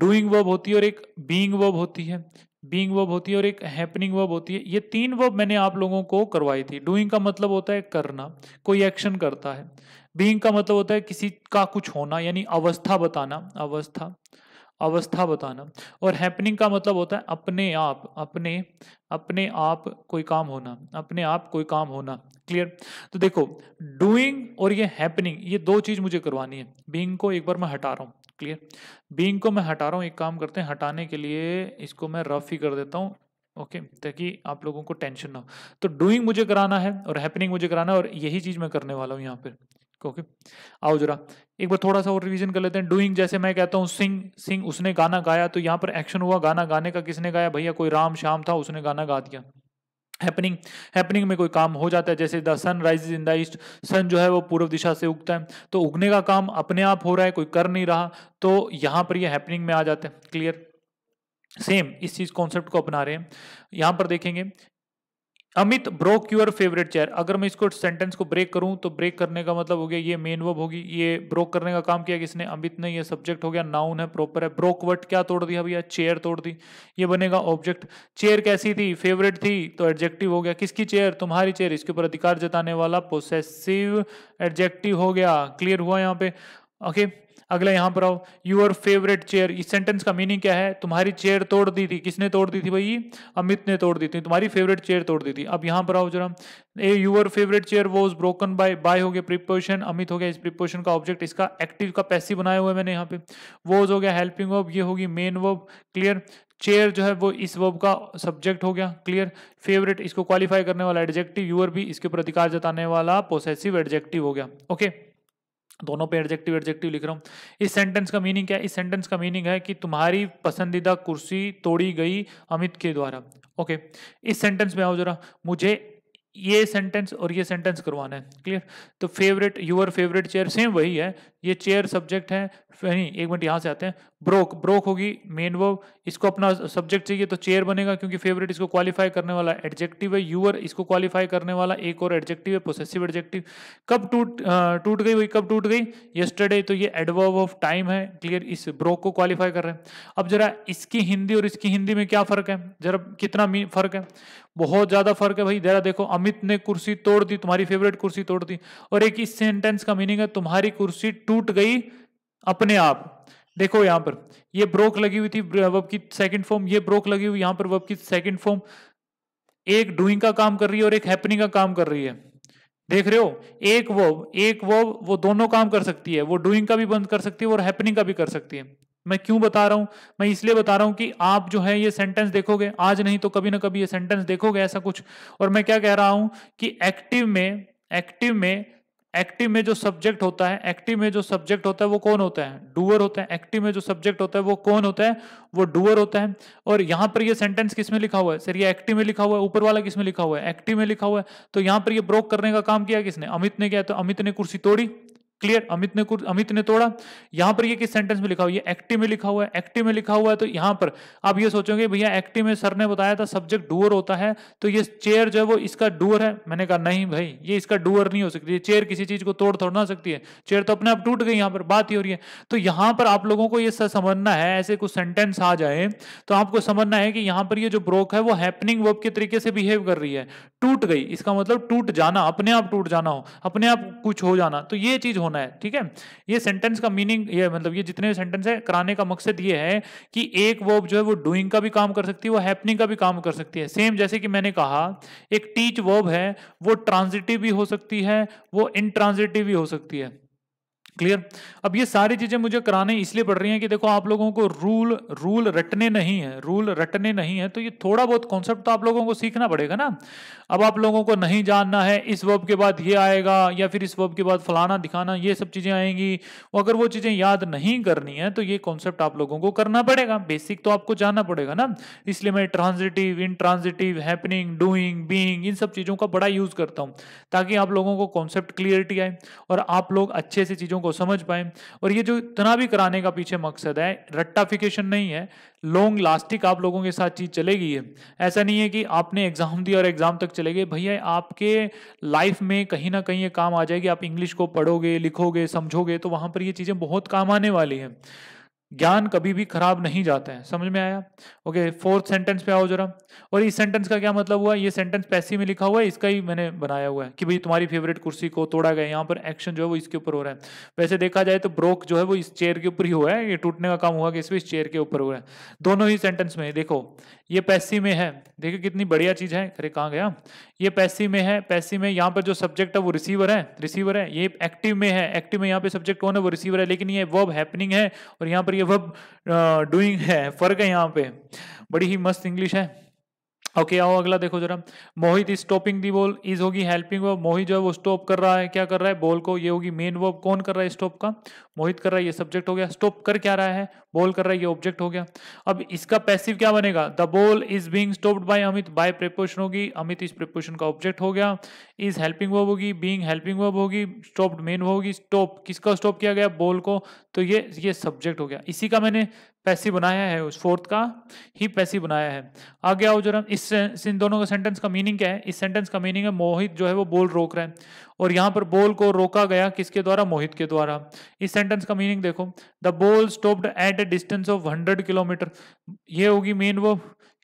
डूइंग वर्ब होती है और एक बीइंग वर्ब होती है बींग वर्ब होती है और एक हैपनिंग वर्ब होती है ये तीन वर्ब मैंने आप लोगों को करवाई थी डूइंग का मतलब होता है करना कोई एक्शन करता है बींग का मतलब होता है किसी का कुछ होना यानी अवस्था बताना अवस्था अवस्था बताना और हैपनिंग का मतलब होता है अपने आप अपने अपने आप कोई काम होना अपने आप कोई काम होना क्लियर तो देखो डूइंग और ये हैपनिंग ये दो चीज मुझे करवानी है बीइंग को एक बार मैं हटा रहा हूँ क्लियर बींग को मैं हटा रहा हूँ एक काम करते हैं हटाने के लिए इसको मैं रफ ही कर देता हूँ ओके okay, ताकि आप लोगों को टेंशन ना हो तो डूइंग मुझे कराना है और हैपनिंग मुझे कराना है और यही चीज़ मैं करने वाला हूँ यहाँ पर ओके आओ जरा एक बार थोड़ा सा और रिवीजन कर लेते हैं डूइंग जैसे मैं कहता हूँ सिंग सिंग उसने गाना गाया तो यहाँ पर एक्शन हुआ गाना गाने का किसने गाया भैया कोई राम शाम था उसने गाना गा दिया हैपनिंग हैपनिंग में कोई काम हो जाता है जैसे the sun rise in the east sun जो है वो पूर्व दिशा से उगता है तो उगने का काम अपने आप हो रहा है कोई कर नहीं रहा तो यहाँ पर ये हैपनिंग में आ जाते हैं क्लियर सेम इस चीज कॉन्सेप्ट को अपना रहे हैं यहाँ पर देखेंगे Amit broke your favourite chair अगर मैं इसको सेंटेंस को ब्रेक करूं तो ब्रेक करने का मतलब हो गया ये मेन वर्ब होगी ये ब्रोक करने का काम किया किसने अमित ने ये सब्जेक्ट हो गया नाउन है प्रॉपर है ब्रोक वर्ड क्या तोड़ दिया भैया चेयर तोड़ दी ये बनेगा ऑब्जेक्ट चेयर कैसी थी फेवरेट थी तो एडजेक्टिव हो गया किसकी चेयर तुम्हारी चेयर इसके ऊपर अधिकार जताने वाला पोसेसिव एडजेक्टिव हो गया क्लियर हुआ यहाँ पे ओके okay, अगला यहाँ पर आओ योर फेवरेट चेयर इस सेंटेंस का मीनिंग क्या है तुम्हारी चेयर तोड़ दी थी किसने तोड़ दी थी भाई अमित ने तोड़ दी थी तुम्हारी फेवरेट चेयर तोड़ दी थी अब यहाँ पर आओ जरा a your favourite chair was broken by by हो गया प्रिपोशन अमित हो गया इस प्रिपोशन का ऑब्जेक्ट इसका एक्टिव का पैसिव बनाया हुआ है मैंने यहाँ पे वोज हो गया हेल्पिंग वर्ब ये होगी मेन वर्ब क्लियर चेयर जो है वो इस वर्ब का सब्जेक्ट हो गया क्लियर फेवरेट इसको क्वालिफाई करने वाला एडजेक्टिव यूर भी इसके ऊपर अधिकार जताने वाला पोसेसिव एडजेक्टिव हो गया ओके okay? दोनों पे एडजेक्टिव एडजेक्टिव लिख रहा हूँ इस सेंटेंस का मीनिंग क्या है इस सेंटेंस का मीनिंग है कि तुम्हारी पसंदीदा कुर्सी तोड़ी गई अमित के द्वारा ओके इस सेंटेंस में आओ जरा मुझे ये सेंटेंस और ये सेंटेंस करवाना है क्लियर तो favourite your favourite chair same वही है ये चेयर सब्जेक्ट है नहीं एक मिनट यहाँ से आते हैं ब्रोक ब्रोक होगी मेन वर्ब इसको अपना सब्जेक्ट चाहिए तो चेयर बनेगा क्योंकि फेवरेट इसको क्वालिफाई करने वाला एडजेक्टिव है यूअर इसको क्वालिफाई करने वाला एक और एडजेक्टिव है प्रोसेसिव एडजेक्टिव कब टूट टूट गई वही कब टूट गई येस्टरडे तो ये एडवर्ब ऑफ टाइम है क्लियर इस ब्रोक को क्वालिफाई कर रहे हैं अब जरा इसकी हिंदी और इसकी हिंदी में क्या फर्क है जरा कितना फर्क है बहुत ज़्यादा फर्क है भाई जरा देखो अमित ने कुर्सी तोड़ दी तुम्हारी फेवरेट कुर्सी तोड़ दी और एक इस सेंटेंस का मीनिंग है तुम्हारी कुर्सी टूट टूट गई अपने आप देखो यहां पर ये ब्रोक लगी हुई थी वब की सेकंड फॉर्म ये ब्रोक लगी हुई यहां पर वब की सेकंड फॉर्म एक डूइंग का काम कर रही है और एक हैपनिंग का काम कर रही है देख रहे हो एक वो एक वो वो दोनों काम कर सकती है वो डूइंग का भी बंद कर सकती है और हैपनिंग का भी कर सकती है मैं क्यों बता रहा हूं मैं इसलिए बता रहा हूं कि आप जो है ये सेंटेंस देखोगे आज नहीं तो कभी ना कभी ये सेंटेंस देखोगे ऐसा कुछ और मैं क्या कह रहा हूं कि एक्टिव में एक्टिव में एक्टिव में जो सब्जेक्ट होता है एक्टिव में जो सब्जेक्ट होता है वो कौन होता है डूअर होता है एक्टिव में जो सब्जेक्ट होता है वो कौन होता है वो डूअर होता है और यहाँ पर ये सेंटेंस किस में लिखा हुआ है सर ये एक्टिव में लिखा हुआ है ऊपर वाला किस में लिखा हुआ है एक्टिव में लिखा हुआ है तो यहाँ पर ये ब्रोक करने का काम किया किसने अमित ने किया तो अमित ने कुर्सी तोड़ी क्लियर अमित ने कुछ अमित ने तोड़ा यहां पर ये किस सेंटेंस में लिखा हुआ है एक्टिव में लिखा हुआ है एक्टिव में लिखा हुआ है तो यहां पर आप ये सोचोगे भैया एक्टिव में सर ने बताया था सब्जेक्ट डुअर होता है तो ये चेयर जो है वो इसका डुअर है मैंने कहा नहीं भाई ये इसका डुअर नहीं हो सकती चेयर किसी चीज को तोड़ थोड़ ना सकती है चेयर तो अपने आप टूट गई यहां पर बात ही हो रही है तो यहां पर आप लोगों को यह समझना है ऐसे कुछ सेंटेंस आ जाए तो आपको समझना है कि यहां पर यह जो ब्रोक है वो हैपनिंग वर्ब के तरीके से बिहेव कर रही है टूट गई इसका मतलब टूट जाना अपने आप टूट जाना हो अपने आप कुछ हो जाना तो ये चीज होना होना है ठीक है ये सेंटेंस का मीनिंग ये मतलब ये जितने भी सेंटेंस है कराने का मकसद ये है कि एक वर्ब जो है वो डूइंग का भी काम कर सकती है वो हैपनिंग का भी काम कर सकती है सेम जैसे कि मैंने कहा एक टीच वर्ब है वो ट्रांजिटिव भी हो सकती है वो इनट्रांजिटिव भी हो सकती है क्लियर अब ये सारी चीज़ें मुझे कराने इसलिए पड़ रही हैं कि देखो आप लोगों को रूल रूल रटने नहीं है रूल रटने नहीं है तो ये थोड़ा बहुत कॉन्सेप्ट तो आप लोगों को सीखना पड़ेगा ना अब आप लोगों को नहीं जानना है इस वर्ब के बाद ये आएगा या फिर इस वर्ब के बाद फलाना दिखाना ये सब चीज़ें आएंगी अगर वो चीज़ें याद नहीं करनी है तो ये कॉन्सेप्ट आप लोगों को करना पड़ेगा बेसिक तो आपको जानना पड़ेगा ना इसलिए मैं transitive transitive happening doing being इन सब चीज़ों का बड़ा यूज़ करता हूँ ताकि आप लोगों को कॉन्सेप्ट क्लियरिटी आए और आप लोग अच्छे से चीज़ों को समझ पाए और ये जो इतना भी कराने का पीछे मकसद है रट्टाफिकेशन नहीं है लॉन्ग लास्टिक आप लोगों के साथ चीज़ चलेगी है ऐसा नहीं है कि आपने एग्ज़ाम दिया और एग्ज़ाम तक चले गए भैया आपके लाइफ में कहीं ना कहीं ये काम आ जाएगी आप इंग्लिश को पढ़ोगे लिखोगे समझोगे तो वहां पर ये चीज़ें बहुत काम आने वाली हैं ज्ञान कभी भी खराब नहीं जाता है समझ में आया ओके फोर्थ सेंटेंस पे आओ जरा और इस सेंटेंस का क्या मतलब हुआ ये सेंटेंस पैसे में लिखा हुआ है इसका ही मैंने बनाया हुआ है कि भाई तुम्हारी फेवरेट कुर्सी को तोड़ा गया यहाँ पर एक्शन जो है वो इसके ऊपर हो रहा है वैसे देखा जाए तो ब्रोक जो है वो इस चेयर के ऊपर ही हुआ है ये टूटने का काम हुआ कि इस इस चेयर के ऊपर हुआ है दोनों ही सेंटेंस में देखो ये पैसी में है देखिए कितनी बढ़िया चीज है अरे कहाँ गया ये पैसी में है पैसी में यहाँ पर जो सब्जेक्ट है वो रिसीवर है रिसीवर है ये एक्टिव में है एक्टिव में यहाँ पे सब्जेक्ट कौन है वो रिसीवर है लेकिन ये वर्ब हैपनिंग है और यहाँ पर ये वर्ब डूइंग है फर्क है यहाँ पे बड़ी ही मस्त इंग्लिश है ओके okay, आओ अगला देखो जरा Mohit is stopping the ball is होगी हेल्पिंग वर्ब मोहित जो है वो स्टॉप कर रहा है क्या कर रहा है बॉल को ये होगी मेन वर्ब कौन कर रहा है स्टॉप का मोहित कर रहा है ये सब्जेक्ट हो गया स्टॉप कर क्या रहा है बॉल कर रहा है ये ऑब्जेक्ट हो गया अब इसका पैसिव क्या बनेगा the ball is being stopped by Amit by preposition होगी अमित इस प्रिपोशन का ऑब्जेक्ट हो गया इज हेल्पिंग वर्ब होगी बीइंग हेल्पिंग वर्ब होगी स्टॉप्ड मेन होगी स्टॉप किसका स्टॉप किया गया बॉल को तो ये ये सब्जेक्ट हो गया इसी का मैंने पैसिव बनाया है उस फोर्थ का ही पैसिव बनाया है आगे आओ जरा इस इन दोनों का सेंटेंस का मीनिंग क्या है इस सेंटेंस का मीनिंग है मोहित जो है वो बॉल रोक रहे हैं और यहाँ पर बॉल को रोका गया किसके द्वारा मोहित के द्वारा इस सेंटेंस का मीनिंग देखो the ball stopped at distance of hundred kilometre ये होगी मेन वो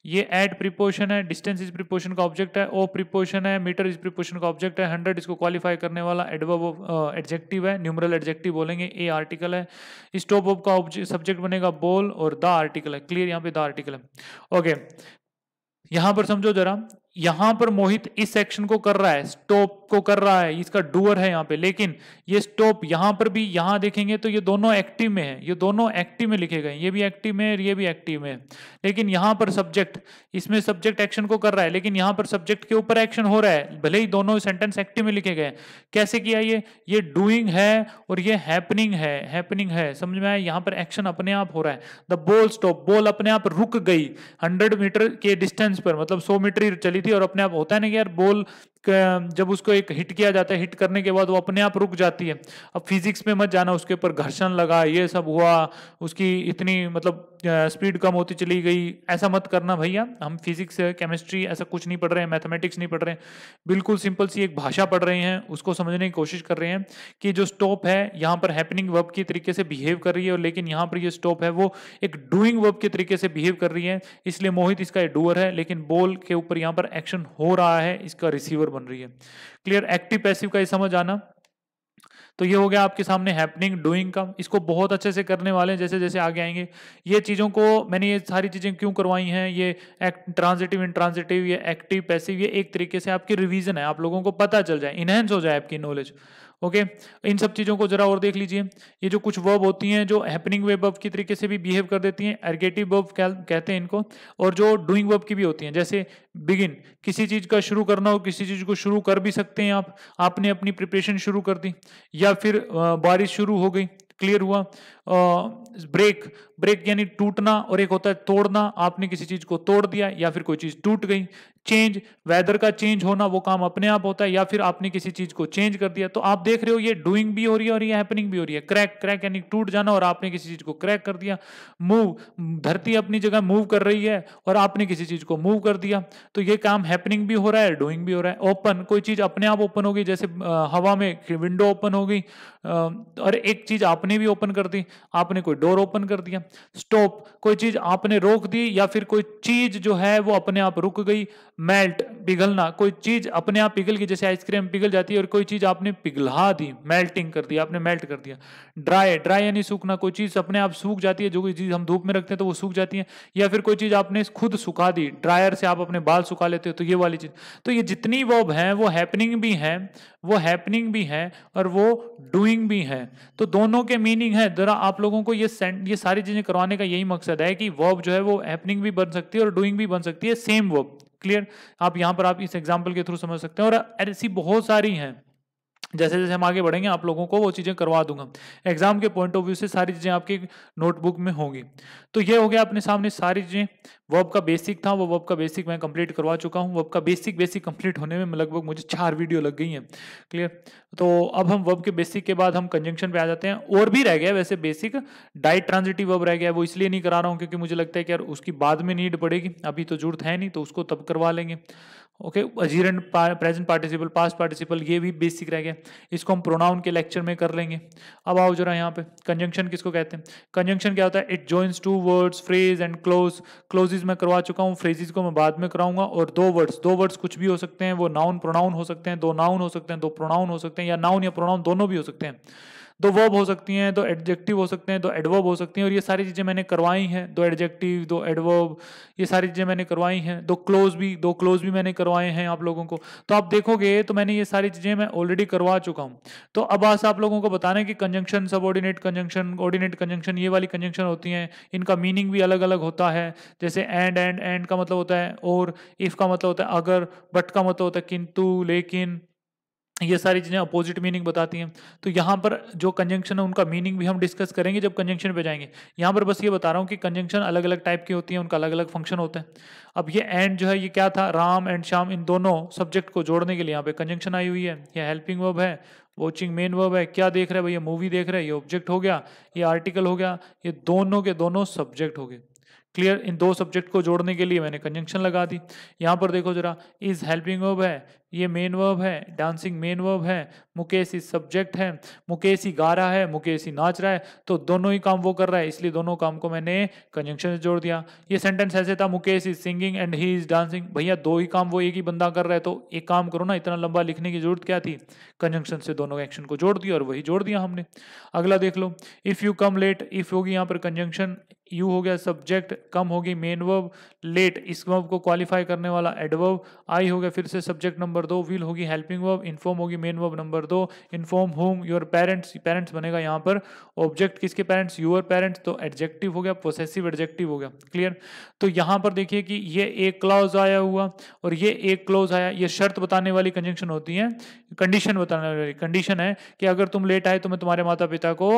ये एट प्रिपोर्शन है डिस्टेंस इज प्रिपोर्शन का ऑब्जेक्ट है ओ प्रिपोर्शन है मीटर इज प्रिपोर्शन का ऑब्जेक्ट है हंड्रेड इसको क्वालिफाई करने वाला एडवर्ब एडजेक्टिव uh, है न्यूमरल एडजेक्टिव बोलेंगे ए आर्टिकल है स्टॉप ऑफ का सब्जेक्ट बनेगा बोल और द आर्टिकल है क्लियर यहाँ पे द आर्टिकल है ओके okay. यहाँ पर समझो जरा यहां पर मोहित इस एक्शन को कर रहा है स्टॉप को कर रहा है इसका डूअर है यहां पे लेकिन ये स्टॉप यहां पर भी यहां देखेंगे तो ये दोनों एक्टिव में है ये दोनों एक्टिव में लिखे गए ये भी एक्टिव में ये भी एक्टिव में लेकिन यहां पर सब्जेक्ट इसमें सब्जेक्ट एक्शन को कर रहा है लेकिन यहां पर सब्जेक्ट के ऊपर एक्शन हो रहा है भले ही दोनों सेंटेंस एक्टिव में लिखे गए कैसे किया ये ये डूइंग है और ये हैपनिंग है हैपनिंग है समझ में आया यहाँ पर एक्शन अपने आप हो रहा है द बॉल स्टॉप बॉल अपने आप रुक गई हंड्रेड मीटर के डिस्टेंस पर मतलब सौ मीटर चली रही थी और अपने आप होता है ना कि यार बॉल जब उसको एक हिट किया जाता है हिट करने के बाद वो अपने आप रुक जाती है अब फिजिक्स में मत जाना उसके ऊपर घर्षण लगा ये सब हुआ उसकी इतनी मतलब स्पीड कम होती चली गई ऐसा मत करना भैया हम फिजिक्स केमिस्ट्री ऐसा कुछ नहीं पढ़ रहे हैं मैथमेटिक्स नहीं पढ़ रहे हैं बिल्कुल सिंपल सी एक भाषा पढ़ रहे हैं उसको समझने की कोशिश कर रहे हैं कि जो स्टॉप है यहाँ पर हैपनिंग वर्ब के तरीके से बिहेव कर रही है और लेकिन यहाँ पर ये यह स्टॉप है वो एक डूइंग वर्ब के तरीके से बिहेव कर रही है इसलिए मोहित इसका डूअर है लेकिन बॉल के ऊपर यहाँ पर एक्शन हो रहा है इसका रिसीवर बन रही है क्लियर एक्टिव पैसिव का ये समझ आना तो ये हो गया आपके सामने हैपनिंग डूइंग का इसको बहुत अच्छे से करने वाले हैं जैसे जैसे आगे आएंगे ये चीज़ों को मैंने ये सारी चीज़ें क्यों करवाई हैं ये ट्रांजिटिव इंट्रांजिटिव ये एक्टिव पैसिव ये एक तरीके से आपकी रिविजन है आप लोगों को पता चल जाए इनहेंस हो जाए आपकी नॉलेज ओके इन सब चीज़ों को जरा और देख लीजिए ये जो कुछ वर्ब होती हैं जो हैपनिंग वे वर्ब की तरीके से भी बिहेव कर देती हैं एर्गेटिव वर्ब कहते हैं इनको और जो डूइंग वर्ब की भी होती हैं जैसे बिगिन किसी चीज़ का शुरू करना हो किसी चीज़ को शुरू कर भी सकते हैं आप आपने अपनी प्रिपरेशन शुरू कर दी या फिर बारिश शुरू हो गई क्लियर हुआ ब्रेक ब्रेक यानी टूटना और एक होता है तोड़ना आपने किसी चीज को तोड़ दिया या फिर कोई चीज टूट गई चेंज वेदर का चेंज होना वो काम अपने आप होता है या फिर आपने किसी चीज को चेंज कर दिया तो आप देख रहे हो ये डूइंग भी हो रही है और ये हैपनिंग भी हो रही है क्रैक क्रैक यानी टूट जाना और आपने किसी चीज को क्रैक कर दिया मूव धरती अपनी जगह मूव कर रही है और आपने किसी चीज को मूव कर दिया तो ये काम हैपनिंग भी हो रहा है डूइंग भी हो रहा है ओपन कोई चीज अपने आप ओपन हो गई जैसे हवा में विंडो ओपन हो गई और एक चीज आपने भी ओपन कर दी आपने कोई डोर ओपन कर दिया स्टॉप कोई चीज आपने रोक दी या फिर कोई चीज जो है वो अपने आप रुक गई मेल्ट पिघलना कोई चीज अपने आप पिघल गई जैसे आइसक्रीम पिघल जाती है और कोई चीज आपने पिघला दी मेल्टिंग कर दिया आपने मेल्ट कर दिया ड्राई ड्राई यानी सूखना कोई चीज अपने आप सूख जाती है जो कोई चीज हम धूप में रखते हैं तो वो सूख जाती है या फिर कोई चीज आपने खुद सुखा दी ड्रायर से आप अपने बाल सुखा लेते हो तो ये वाली चीज तो ये जितनी वॉब है वो हैपनिंग भी है वो हैपनिंग भी है और वो डूइंग भी है तो दोनों के मीनिंग है जरा आप लोगों को ये ये सारी चीजें करवाने का यही मकसद है कि वर्ब जो है वो हैपनिंग भी बन सकती है और डूइंग भी बन सकती है सेम वर्ब क्लियर आप यहाँ पर आप इस एग्जाम्पल के थ्रू समझ सकते हैं और ऐसी बहुत सारी हैं जैसे जैसे हम आगे बढ़ेंगे आप लोगों को वो चीज़ें करवा दूंगा एग्जाम के पॉइंट ऑफ व्यू से सारी चीज़ें आपकी नोटबुक में होंगी तो ये हो गया अपने सामने सारी चीज़ें वर्ब का बेसिक था वो वर्ब का बेसिक मैं कंप्लीट करवा चुका हूँ वर्ब का बेसिक बेसिक कंप्लीट होने में लगभग मुझे चार वीडियो लग गई हैं क्लियर तो अब हम वर्ब के बेसिक के बाद हम कंजंक्शन पे आ जाते हैं और भी रह गया वैसे बेसिक डाइट ट्रांजिटिव वर्ब रह गया वो इसलिए नहीं करा रहा हूँ क्योंकि मुझे लगता है कि यार उसकी बाद में नीड पड़ेगी अभी तो जरूरत है नहीं तो उसको तब करवा लेंगे ओके अजीरन प्रेजेंट पार्टिसिपल पास्ट पार्टिसिपल ये भी बेसिक रह गया इसको हम प्रोनाउन के लेक्चर में कर लेंगे अब आओ जरा यहाँ पे कंजंक्शन किसको कहते हैं कंजंक्शन क्या होता है it joins two words phrase and clause clauses मैं करवा चुका हूँ फ्रेजेज को मैं बाद में कराऊंगा और दो वर्ड्स दो वर्ड्स कुछ भी हो सकते हैं वो नाउन प्रोनाउन हो सकते हैं दो नाउन हो सकते हैं दो प्रोनाउन हो सकते हैं या नाउन या प्रोनाउन दोनों भी हो सकते हैं दो तो वर्ब हो सकती हैं दो तो एडजेक्टिव हो सकते हैं दो तो एडवर्ब हो सकती हैं और ये सारी चीज़ें मैंने करवाई हैं दो एडजेक्टिव दो एडवर्ब ये सारी चीज़ें मैंने करवाई हैं दो क्लोज भी दो क्लोज भी मैंने करवाए हैं आप लोगों को तो आप देखोगे तो मैंने ये सारी चीज़ें मैं ऑलरेडी करवा चुका हूँ तो अब आज आप लोगों को बताने कि कंजंक्शन सब ऑर्डिनेट कंजंक्शन ऑर्डिनेट कंजंक्शन ये वाली कंजंक्शन होती हैं इनका मीनिंग भी अलग अलग होता है जैसे एंड एंड एंड का मतलब होता है और इफ़ का मतलब होता है अगर बट का मतलब होता है किंतु लेकिन ये सारी चीज़ें अपोजिट मीनिंग बताती हैं तो यहाँ पर जो कंजंक्शन है उनका मीनिंग भी हम डिस्कस करेंगे जब कंजंक्शन पे जाएंगे यहाँ पर बस ये बता रहा हूँ कि कंजंक्शन अलग अलग टाइप की होती है उनका अलग अलग फंक्शन होता है अब ये एंड जो है ये क्या था राम एंड श्याम इन दोनों सब्जेक्ट को जोड़ने के लिए यहाँ पे कंजंक्शन आई हुई है यह हेल्पिंग वर्ब है वॉचिंग मेन वर्ब है क्या देख रहे हैं भैया मूवी देख रहे हैं ये ऑब्जेक्ट हो गया ये आर्टिकल हो गया ये दोनों के दोनों सब्जेक्ट हो गए क्लियर इन दो सब्जेक्ट को जोड़ने के लिए मैंने कंजंक्शन लगा दी यहाँ पर देखो जरा इज हेल्पिंग वर्ब है ये मेन वर्ब है डांसिंग मेन वर्ब है मुकेश इज सब्जेक्ट है मुकेश ही गा रहा है मुकेश ही नाच रहा है तो दोनों ही काम वो कर रहा है इसलिए दोनों काम को मैंने कंजंक्शन से जोड़ दिया ये सेंटेंस ऐसे था Mukesh is singing and he is dancing भैया दो ही काम वो एक ही बंदा कर रहा है तो एक काम करो ना इतना लंबा लिखने की जरूरत क्या थी कंजंक्शन से दोनों एक्शन को जोड़ दिया और वही जोड़ दिया हमने अगला देख लो if you come late if होगी यहाँ पर कंजंक्शन यू हो गया सब्जेक्ट कम होगी मेन वर्ब लेट इस वर्ब को क्वालिफाई करने वाला एडवर्ब आई हो गया फिर से सब्जेक्ट नंबर नंबर दो विल होगी हेल्पिंग वर्ब इन्फॉर्म होगी मेन वर्ब नंबर दो inform home your parents parents बनेगा यहाँ पर ऑब्जेक्ट किसके पेरेंट्स योर पेरेंट्स तो एडजेक्टिव हो गया प्रोसेसिव एडजेक्टिव हो गया क्लियर तो यहाँ पर देखिए कि ये एक क्लॉज आया हुआ और ये एक क्लॉज आया ये शर्त बताने वाली कंजंक्शन होती है कंडीशन बताने वाली कंडीशन है कि अगर तुम लेट आए तो मैं तुम्हारे माता पिता को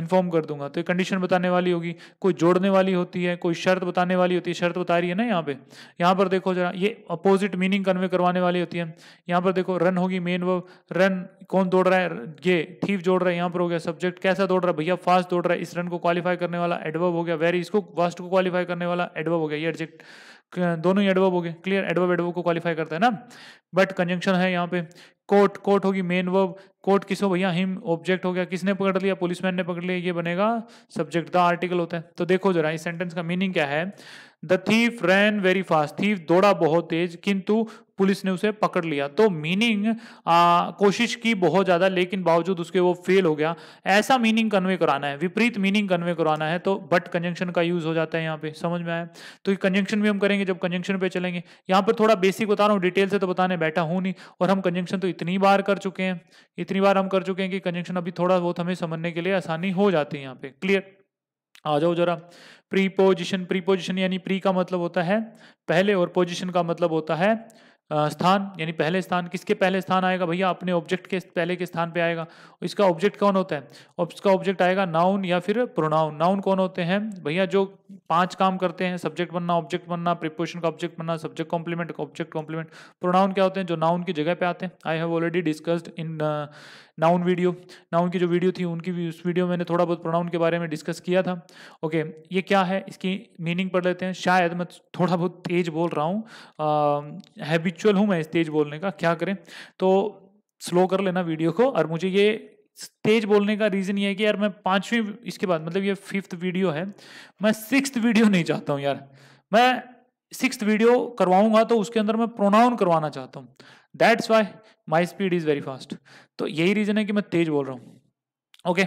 इन्फॉर्म कर दूंगा तो कंडीशन बताने वाली होगी कोई जोड़ने वाली होती है कोई शर्त बताने वाली होती है शर्त बता रही है ना यहाँ पे यहाँ पर देखो जरा ये अपोजिट मीनिंग कन्वे करवाने वाली होती है यहाँ पर देखो रन होगी मेन वो रन कौन दौड़ रहा है ये थीव जोड़ रहा है यहाँ पर हो गया सब्जेक्ट कैसा दौड़ रहा है भैया फास्ट दौड़ रहा है इस रन को क्वालिफाई करने वाला एडवर्ब हो गया वेरी इसको फास्ट को क्वालिफाई करने वाला एडवर्ब हो गया ये एडजेक्ट दोनों ही एडवर्ब हो गए क्लियर एडवर्ब एडवर्ब को क्वालिफाई करता है ना बट कंजंक्शन है यहाँ पे कोर्ट कोर्ट होगी मेन वर्ब कोर्ट किस हो भैया हिम ऑब्जेक्ट हो गया किसने पकड़ लिया पुलिसमैन ने पकड़ लिया ये बनेगा सब्जेक्ट द आर्टिकल होता है तो देखो जरा इस सेंटेंस का मीनिंग क्या है the thief ran very fast thief दौड़ा बहुत तेज किंतु पुलिस ने उसे पकड़ लिया तो मीनिंग कोशिश की बहुत ज़्यादा लेकिन बावजूद उसके वो फेल हो गया ऐसा मीनिंग कन्वे कराना है विपरीत मीनिंग कन्वे कराना है तो बट कंजंक्शन का यूज़ हो जाता है यहाँ पे समझ में आया तो कंजंक्शन भी हम करेंगे जब कंजंक्शन पे चलेंगे यहाँ पर थोड़ा बेसिक बता रहा हूँ डिटेल से तो बताने बैठा हूँ नहीं और हम कंजंक्शन तो इतनी बार कर चुके हैं इतनी बार हम कर चुके हैं कि कंजंक्शन अभी थोड़ा बहुत हमें समझने के लिए आसानी हो जाती है यहाँ पे क्लियर आ जाओ जरा प्री पोजिशन प्री पोजिशन यानी प्री का मतलब होता है पहले और पोजिशन का मतलब होता है स्थान यानी पहले स्थान किसके पहले स्थान आएगा भैया अपने ऑब्जेक्ट के पहले के स्थान पे आएगा इसका ऑब्जेक्ट कौन होता है इसका ऑब्जेक्ट आएगा नाउन या फिर प्रोनाउन नाउन कौन होते हैं भैया जो पांच काम करते हैं सब्जेक्ट बनना ऑब्जेक्ट बनना प्रिपोजिशन का ऑब्जेक्ट बनना subject complement object complement pronoun क्या होते हैं जो नाउन की जगह पे आते हैं I have already discussed in noun video noun की जो वीडियो थी उनकी भी उस वीडियो मैंने थोड़ा बहुत प्रोनाउन के बारे में डिस्कस किया था ओके ये क्या है इसकी मीनिंग पढ़ लेते हैं शायद मैं थोड़ा बहुत तेज बोल रहा हूँ हैबिचुअल हूँ मैं इस तेज बोलने का क्या करें तो स्लो कर लेना वीडियो को और मुझे ये तेज बोलने का रीज़न ये है कि यार मैं पाँचवीं इसके बाद मतलब ये फिफ्थ वीडियो है मैं सिक्स वीडियो नहीं चाहता हूँ यार मैं सिक्स वीडियो करवाऊंगा तो उसके अंदर मैं प्रोनाउन करवाना चाहता हूँ that's why my speed is very fast तो यही रीज़न है कि मैं तेज़ बोल रहा हूँ ओके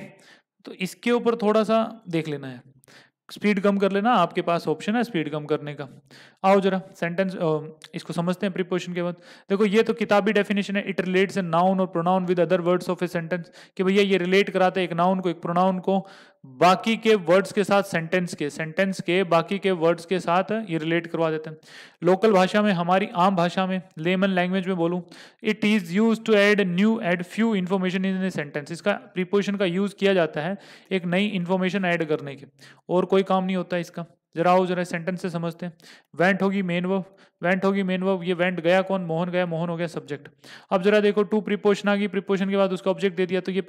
तो इसके ऊपर थोड़ा सा देख लेना है स्पीड कम कर लेना आपके पास ऑप्शन है स्पीड कम करने का आओ जरा सेंटेंस इसको समझते हैं प्रिपोजिशन के बाद देखो ये तो किताबी डेफिनेशन है इट रिलेट्स ए नाउन और pronoun with other words of a sentence कि भैया ये रिलेट कराता है एक नाउन को एक प्रोनाउन को बाकी के वर्ड्स के साथ सेंटेंस के सेंटेंस के बाकी के वर्ड्स के साथ ये रिलेट करवा देते हैं लोकल भाषा में हमारी आम भाषा में लेमन लैंग्वेज में बोलूँ it is use to add new add few information in a sentence इसका प्रीपोजिशन का यूज़ किया जाता है एक नई इन्फॉर्मेशन ऐड करने के और कोई काम नहीं होता इसका जरा आओ जरा सेंटेंस से समझते हैं वेंट होगी मेन वर्ब वेंट होगी मेन वर्ब ये वेंट गया कौन मोहन गया मोहन हो गया सब्जेक्ट अब जरा देखो टू प्रिपोशन आ गई प्रिपोशन के बाद उसका ऑब्जेक्ट दे दिया तो ये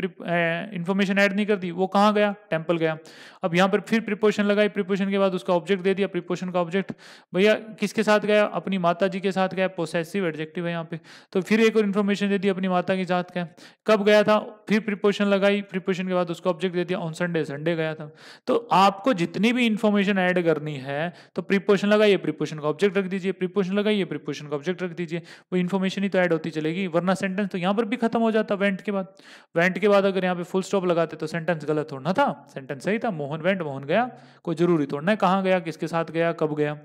इन्फॉर्मेशन ऐड नहीं कर दी वो कहाँ गया टेम्पल गया अब यहाँ पर फिर प्रिपोशन लगाई प्रिपोशन के बाद उसका ऑब्जेक्ट दे दिया प्रिपोशन का ऑब्जेक्ट भैया किसके साथ गया अपनी माता जी के साथ गया पोसेसिव एडजेक्टिव है यहाँ पे तो फिर एक और इन्फॉर्मेशन दे दी अपनी माता के साथ गया कब गया था फिर प्रिपोशन लगाई प्रिपोशन के बाद उसका ऑब्जेक्ट दे दिया ऑन संडे संडे गया था तो आपको जितनी भी इन्फॉर्मेशन ऐड करनी है तो प्रिपोशन लगाइए प्रिपोशन का ऑब्जेक्ट रख दीजिए प्रिपोशन प्रिपोशन लगाइए प्रिपोशन का ऑब्जेक्ट रख दीजिए वो इन्फॉर्मेशन ही तो ऐड होती चलेगी वरना सेंटेंस तो यहाँ पर भी खत्म हो जाता वेंट के बाद वेंट के बाद अगर यहाँ पे फुल स्टॉप लगाते तो सेंटेंस गलत थोड़ना था सेंटेंस सही था मोहन वेंट मोहन गया कोई जरूरी थोड़ना है कहाँ गया किसके साथ गया कब गया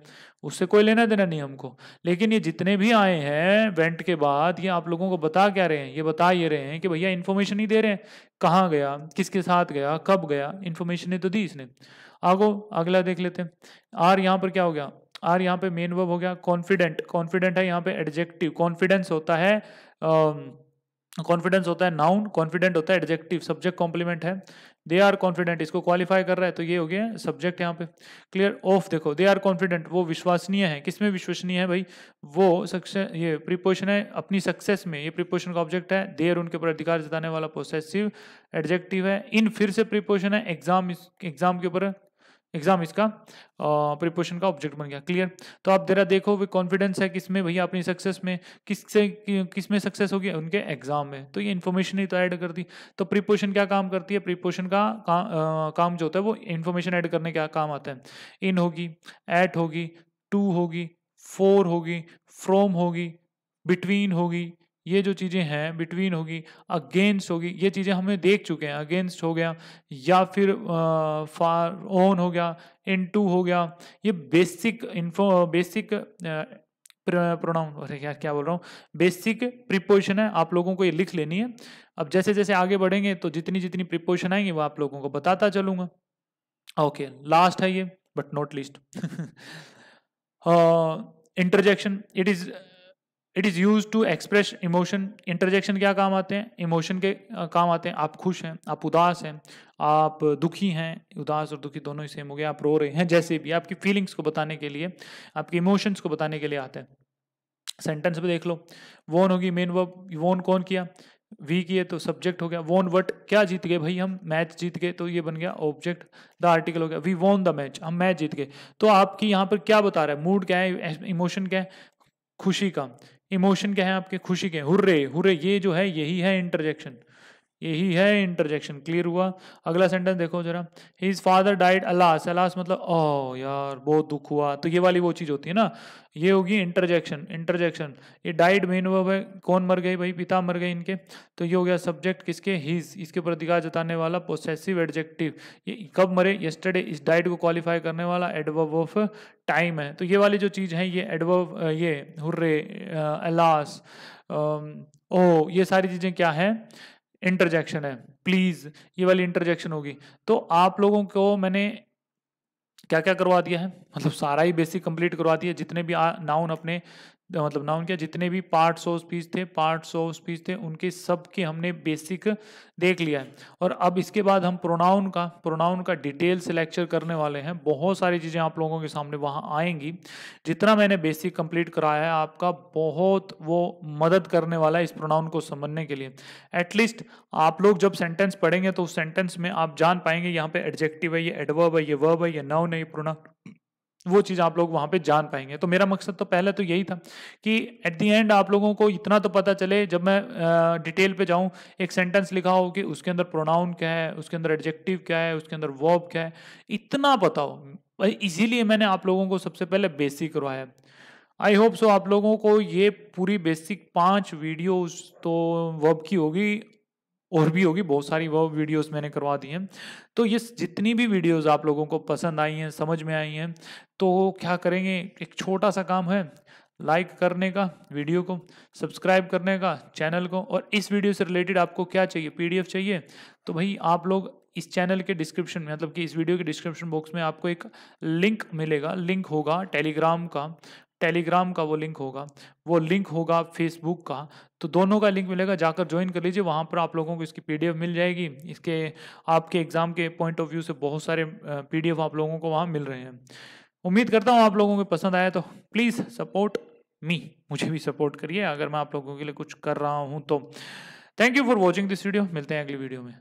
उससे कोई लेना देना नहीं हमको लेकिन ये जितने भी आए हैं वेंट के बाद ये आप लोगों को बता क्या रहे हैं ये बता ये रहे हैं कि भैया इन्फॉर्मेशन ही दे रहे हैं कहाँ गया किसके साथ गया कब गया इन्फॉर्मेशन ही तो दी इसने आगो अगला देख लेते हैं आर यहाँ पर क्या हो गया आर यहाँ पे मेन वर्ब हो गया कॉन्फिडेंट कॉन्फिडेंट है यहाँ पे एडजेक्टिव कॉन्फिडेंस होता है कॉन्फिडेंस uh, होता है नाउन कॉन्फिडेंट होता है एडजेक्टिव सब्जेक्ट कॉम्प्लीमेंट है दे आर कॉन्फिडेंट इसको क्वालिफाई कर रहा है तो ये हो गया सब्जेक्ट यहाँ पे क्लियर ऑफ देखो दे आर कॉन्फिडेंट वो विश्वसनीय है किसमें विश्वसनीय है भाई वो सक्सेस ये प्रिपोशन है अपनी सक्सेस में ये प्रिपोशन का ऑब्जेक्ट है दे आर उनके ऊपर अधिकार जताने वाला पोसेसिव एडजेक्टिव है इन फिर से प्रिपोशन है एग्जाम एग्जाम के ऊपर एग्जाम इसका प्रिपोशन का ऑब्जेक्ट बन गया क्लियर तो आप जरा देखो वे कॉन्फिडेंस है किस में भैया अपनी सक्सेस में किससे किस में सक्सेस होगी उनके एग्जाम में तो ये इन्फॉर्मेशन ही तो ऐड कर दी तो प्रिपोशन क्या काम करती है प्रिपोशन का का, आ, काम जो होता है वो इन्फॉर्मेशन ऐड करने का काम आता है इन होगी एट होगी टू होगी फोर होगी फ्रोम होगी बिटवीन होगी ये जो चीज़ें हैं बिटवीन होगी अगेंस्ट होगी ये चीज़ें हमें देख चुके हैं अगेंस्ट हो गया या फिर फार ऑन हो गया इन टू हो गया ये बेसिक इन्फो बेसिक प्रोनाउन अरे क्या बोल रहा हूँ बेसिक प्रिपोजिशन है आप लोगों को ये लिख लेनी है अब जैसे जैसे आगे बढ़ेंगे तो जितनी जितनी प्रिपोजिशन आएंगी वो आप लोगों को बताता चलूंगा ओके लास्ट है ये but not least interjection it is it is use to express emotion interjection क्या काम आते हैं इमोशन के काम आते हैं आप खुश हैं आप उदास हैं आप दुखी हैं उदास और दुखी दोनों ही सेम हो गया आप रो रहे हैं जैसे भी आपकी फीलिंग्स को बताने के लिए आपके इमोशंस को बताने के लिए आते हैं सेंटेंस में देख लो वोन होगी मेन वर्ब वोन कौन किया वी किए तो सब्जेक्ट हो गया वोन वट क्या जीत गए भाई हम मैच जीत गए तो ये बन गया ऑब्जेक्ट द आर्टिकल हो गया वी वोन द मैच हम मैच जीत गए तो आपकी यहाँ पर क्या बता रहा है मूड क्या है इमोशन क्या है खुशी का इमोशन क्या है आपके खुशी के हुर्रे हुर्रे ये जो है यही है इंटरजेक्शन यही है इंटरजेक्शन क्लियर हुआ अगला सेंटेंस देखो जरा his father died alas alas मतलब ओ यार बहुत दुख हुआ तो ये वाली वो चीज़ होती है ना ये होगी इंटरजेक्शन इंटरजेक्शन ये डाइड मेन वर्ब है कौन मर गई भाई पिता मर गए इनके तो ये हो गया सब्जेक्ट किसके हिज इसके ऊपर अधिकार जताने वाला पोसेसिव एडजेक्टिव ये कब मरे येस्टरडे इस डाइड को क्वालिफाई करने वाला एडवर्ब ऑफ टाइम है तो ये वाली जो चीज़ है ये एडवर्ब ये हुर्रे अलास ओ ये सारी चीज़ें क्या है इंटरजेक्शन है प्लीज ये वाली इंटरजेक्शन होगी तो आप लोगों को मैंने क्या क्या करवा दिया है मतलब सारा ही बेसिक कंप्लीट करवा दिया जितने भी नाउन अपने मतलब नाउन क्या जितने भी पार्ट्स ऑफ स्पीच थे पार्ट्स ऑफ स्पीच थे उनके सब के हमने बेसिक देख लिया है और अब इसके बाद हम प्रोनाउन का प्रोनाउन का डिटेल से लेक्चर करने वाले हैं बहुत सारी चीज़ें आप लोगों के सामने वहाँ आएंगी जितना मैंने बेसिक कंप्लीट कराया है आपका बहुत वो मदद करने वाला है इस प्रोनाउन को समझने के लिए एटलीस्ट आप लोग जब सेंटेंस पढ़ेंगे तो उस सेंटेंस में आप जान पाएंगे यहाँ पे एडजेक्टिव है ये एडवर्ब है ये वर्ब है ये नाउन है ये प्रोनाउन वो चीज़ आप लोग वहाँ पे जान पाएंगे तो मेरा मकसद तो पहले तो यही था कि एट दी एंड आप लोगों को इतना तो पता चले जब मैं डिटेल पे जाऊँ एक सेंटेंस लिखा हो कि उसके अंदर प्रोनाउन क्या है उसके अंदर एडजेक्टिव क्या है उसके अंदर वर्ब क्या है इतना पता हो इसीलिए मैंने आप लोगों को सबसे पहले बेसिक करवाया आई होप सो आप लोगों को ये पूरी बेसिक पांच वीडियोस तो वर्ब की होगी और भी होगी बहुत सारी वो वीडियोस मैंने करवा दी हैं तो ये जितनी भी वीडियोस आप लोगों को पसंद आई हैं समझ में आई हैं तो क्या करेंगे एक छोटा सा काम है लाइक करने का वीडियो को सब्सक्राइब करने का चैनल को और इस वीडियो से रिलेटेड आपको क्या चाहिए पी चाहिए तो भाई आप लोग इस चैनल के डिस्क्रिप्शन में मतलब कि इस वीडियो के डिस्क्रिप्शन बॉक्स में आपको एक लिंक मिलेगा लिंक होगा टेलीग्राम का टेलीग्राम का वो लिंक होगा वो लिंक होगा फेसबुक का तो दोनों का लिंक मिलेगा जाकर ज्वाइन कर लीजिए वहाँ पर आप लोगों को इसकी पीडीएफ मिल जाएगी इसके आपके एग्ज़ाम के पॉइंट ऑफ व्यू से बहुत सारे पीडीएफ आप लोगों को वहाँ मिल रहे हैं उम्मीद करता हूँ आप लोगों को पसंद आया तो प्लीज़ सपोर्ट मी मुझे भी सपोर्ट करिए अगर मैं आप लोगों के लिए कुछ कर रहा हूँ तो thank you for watching this video मिलते हैं अगली वीडियो में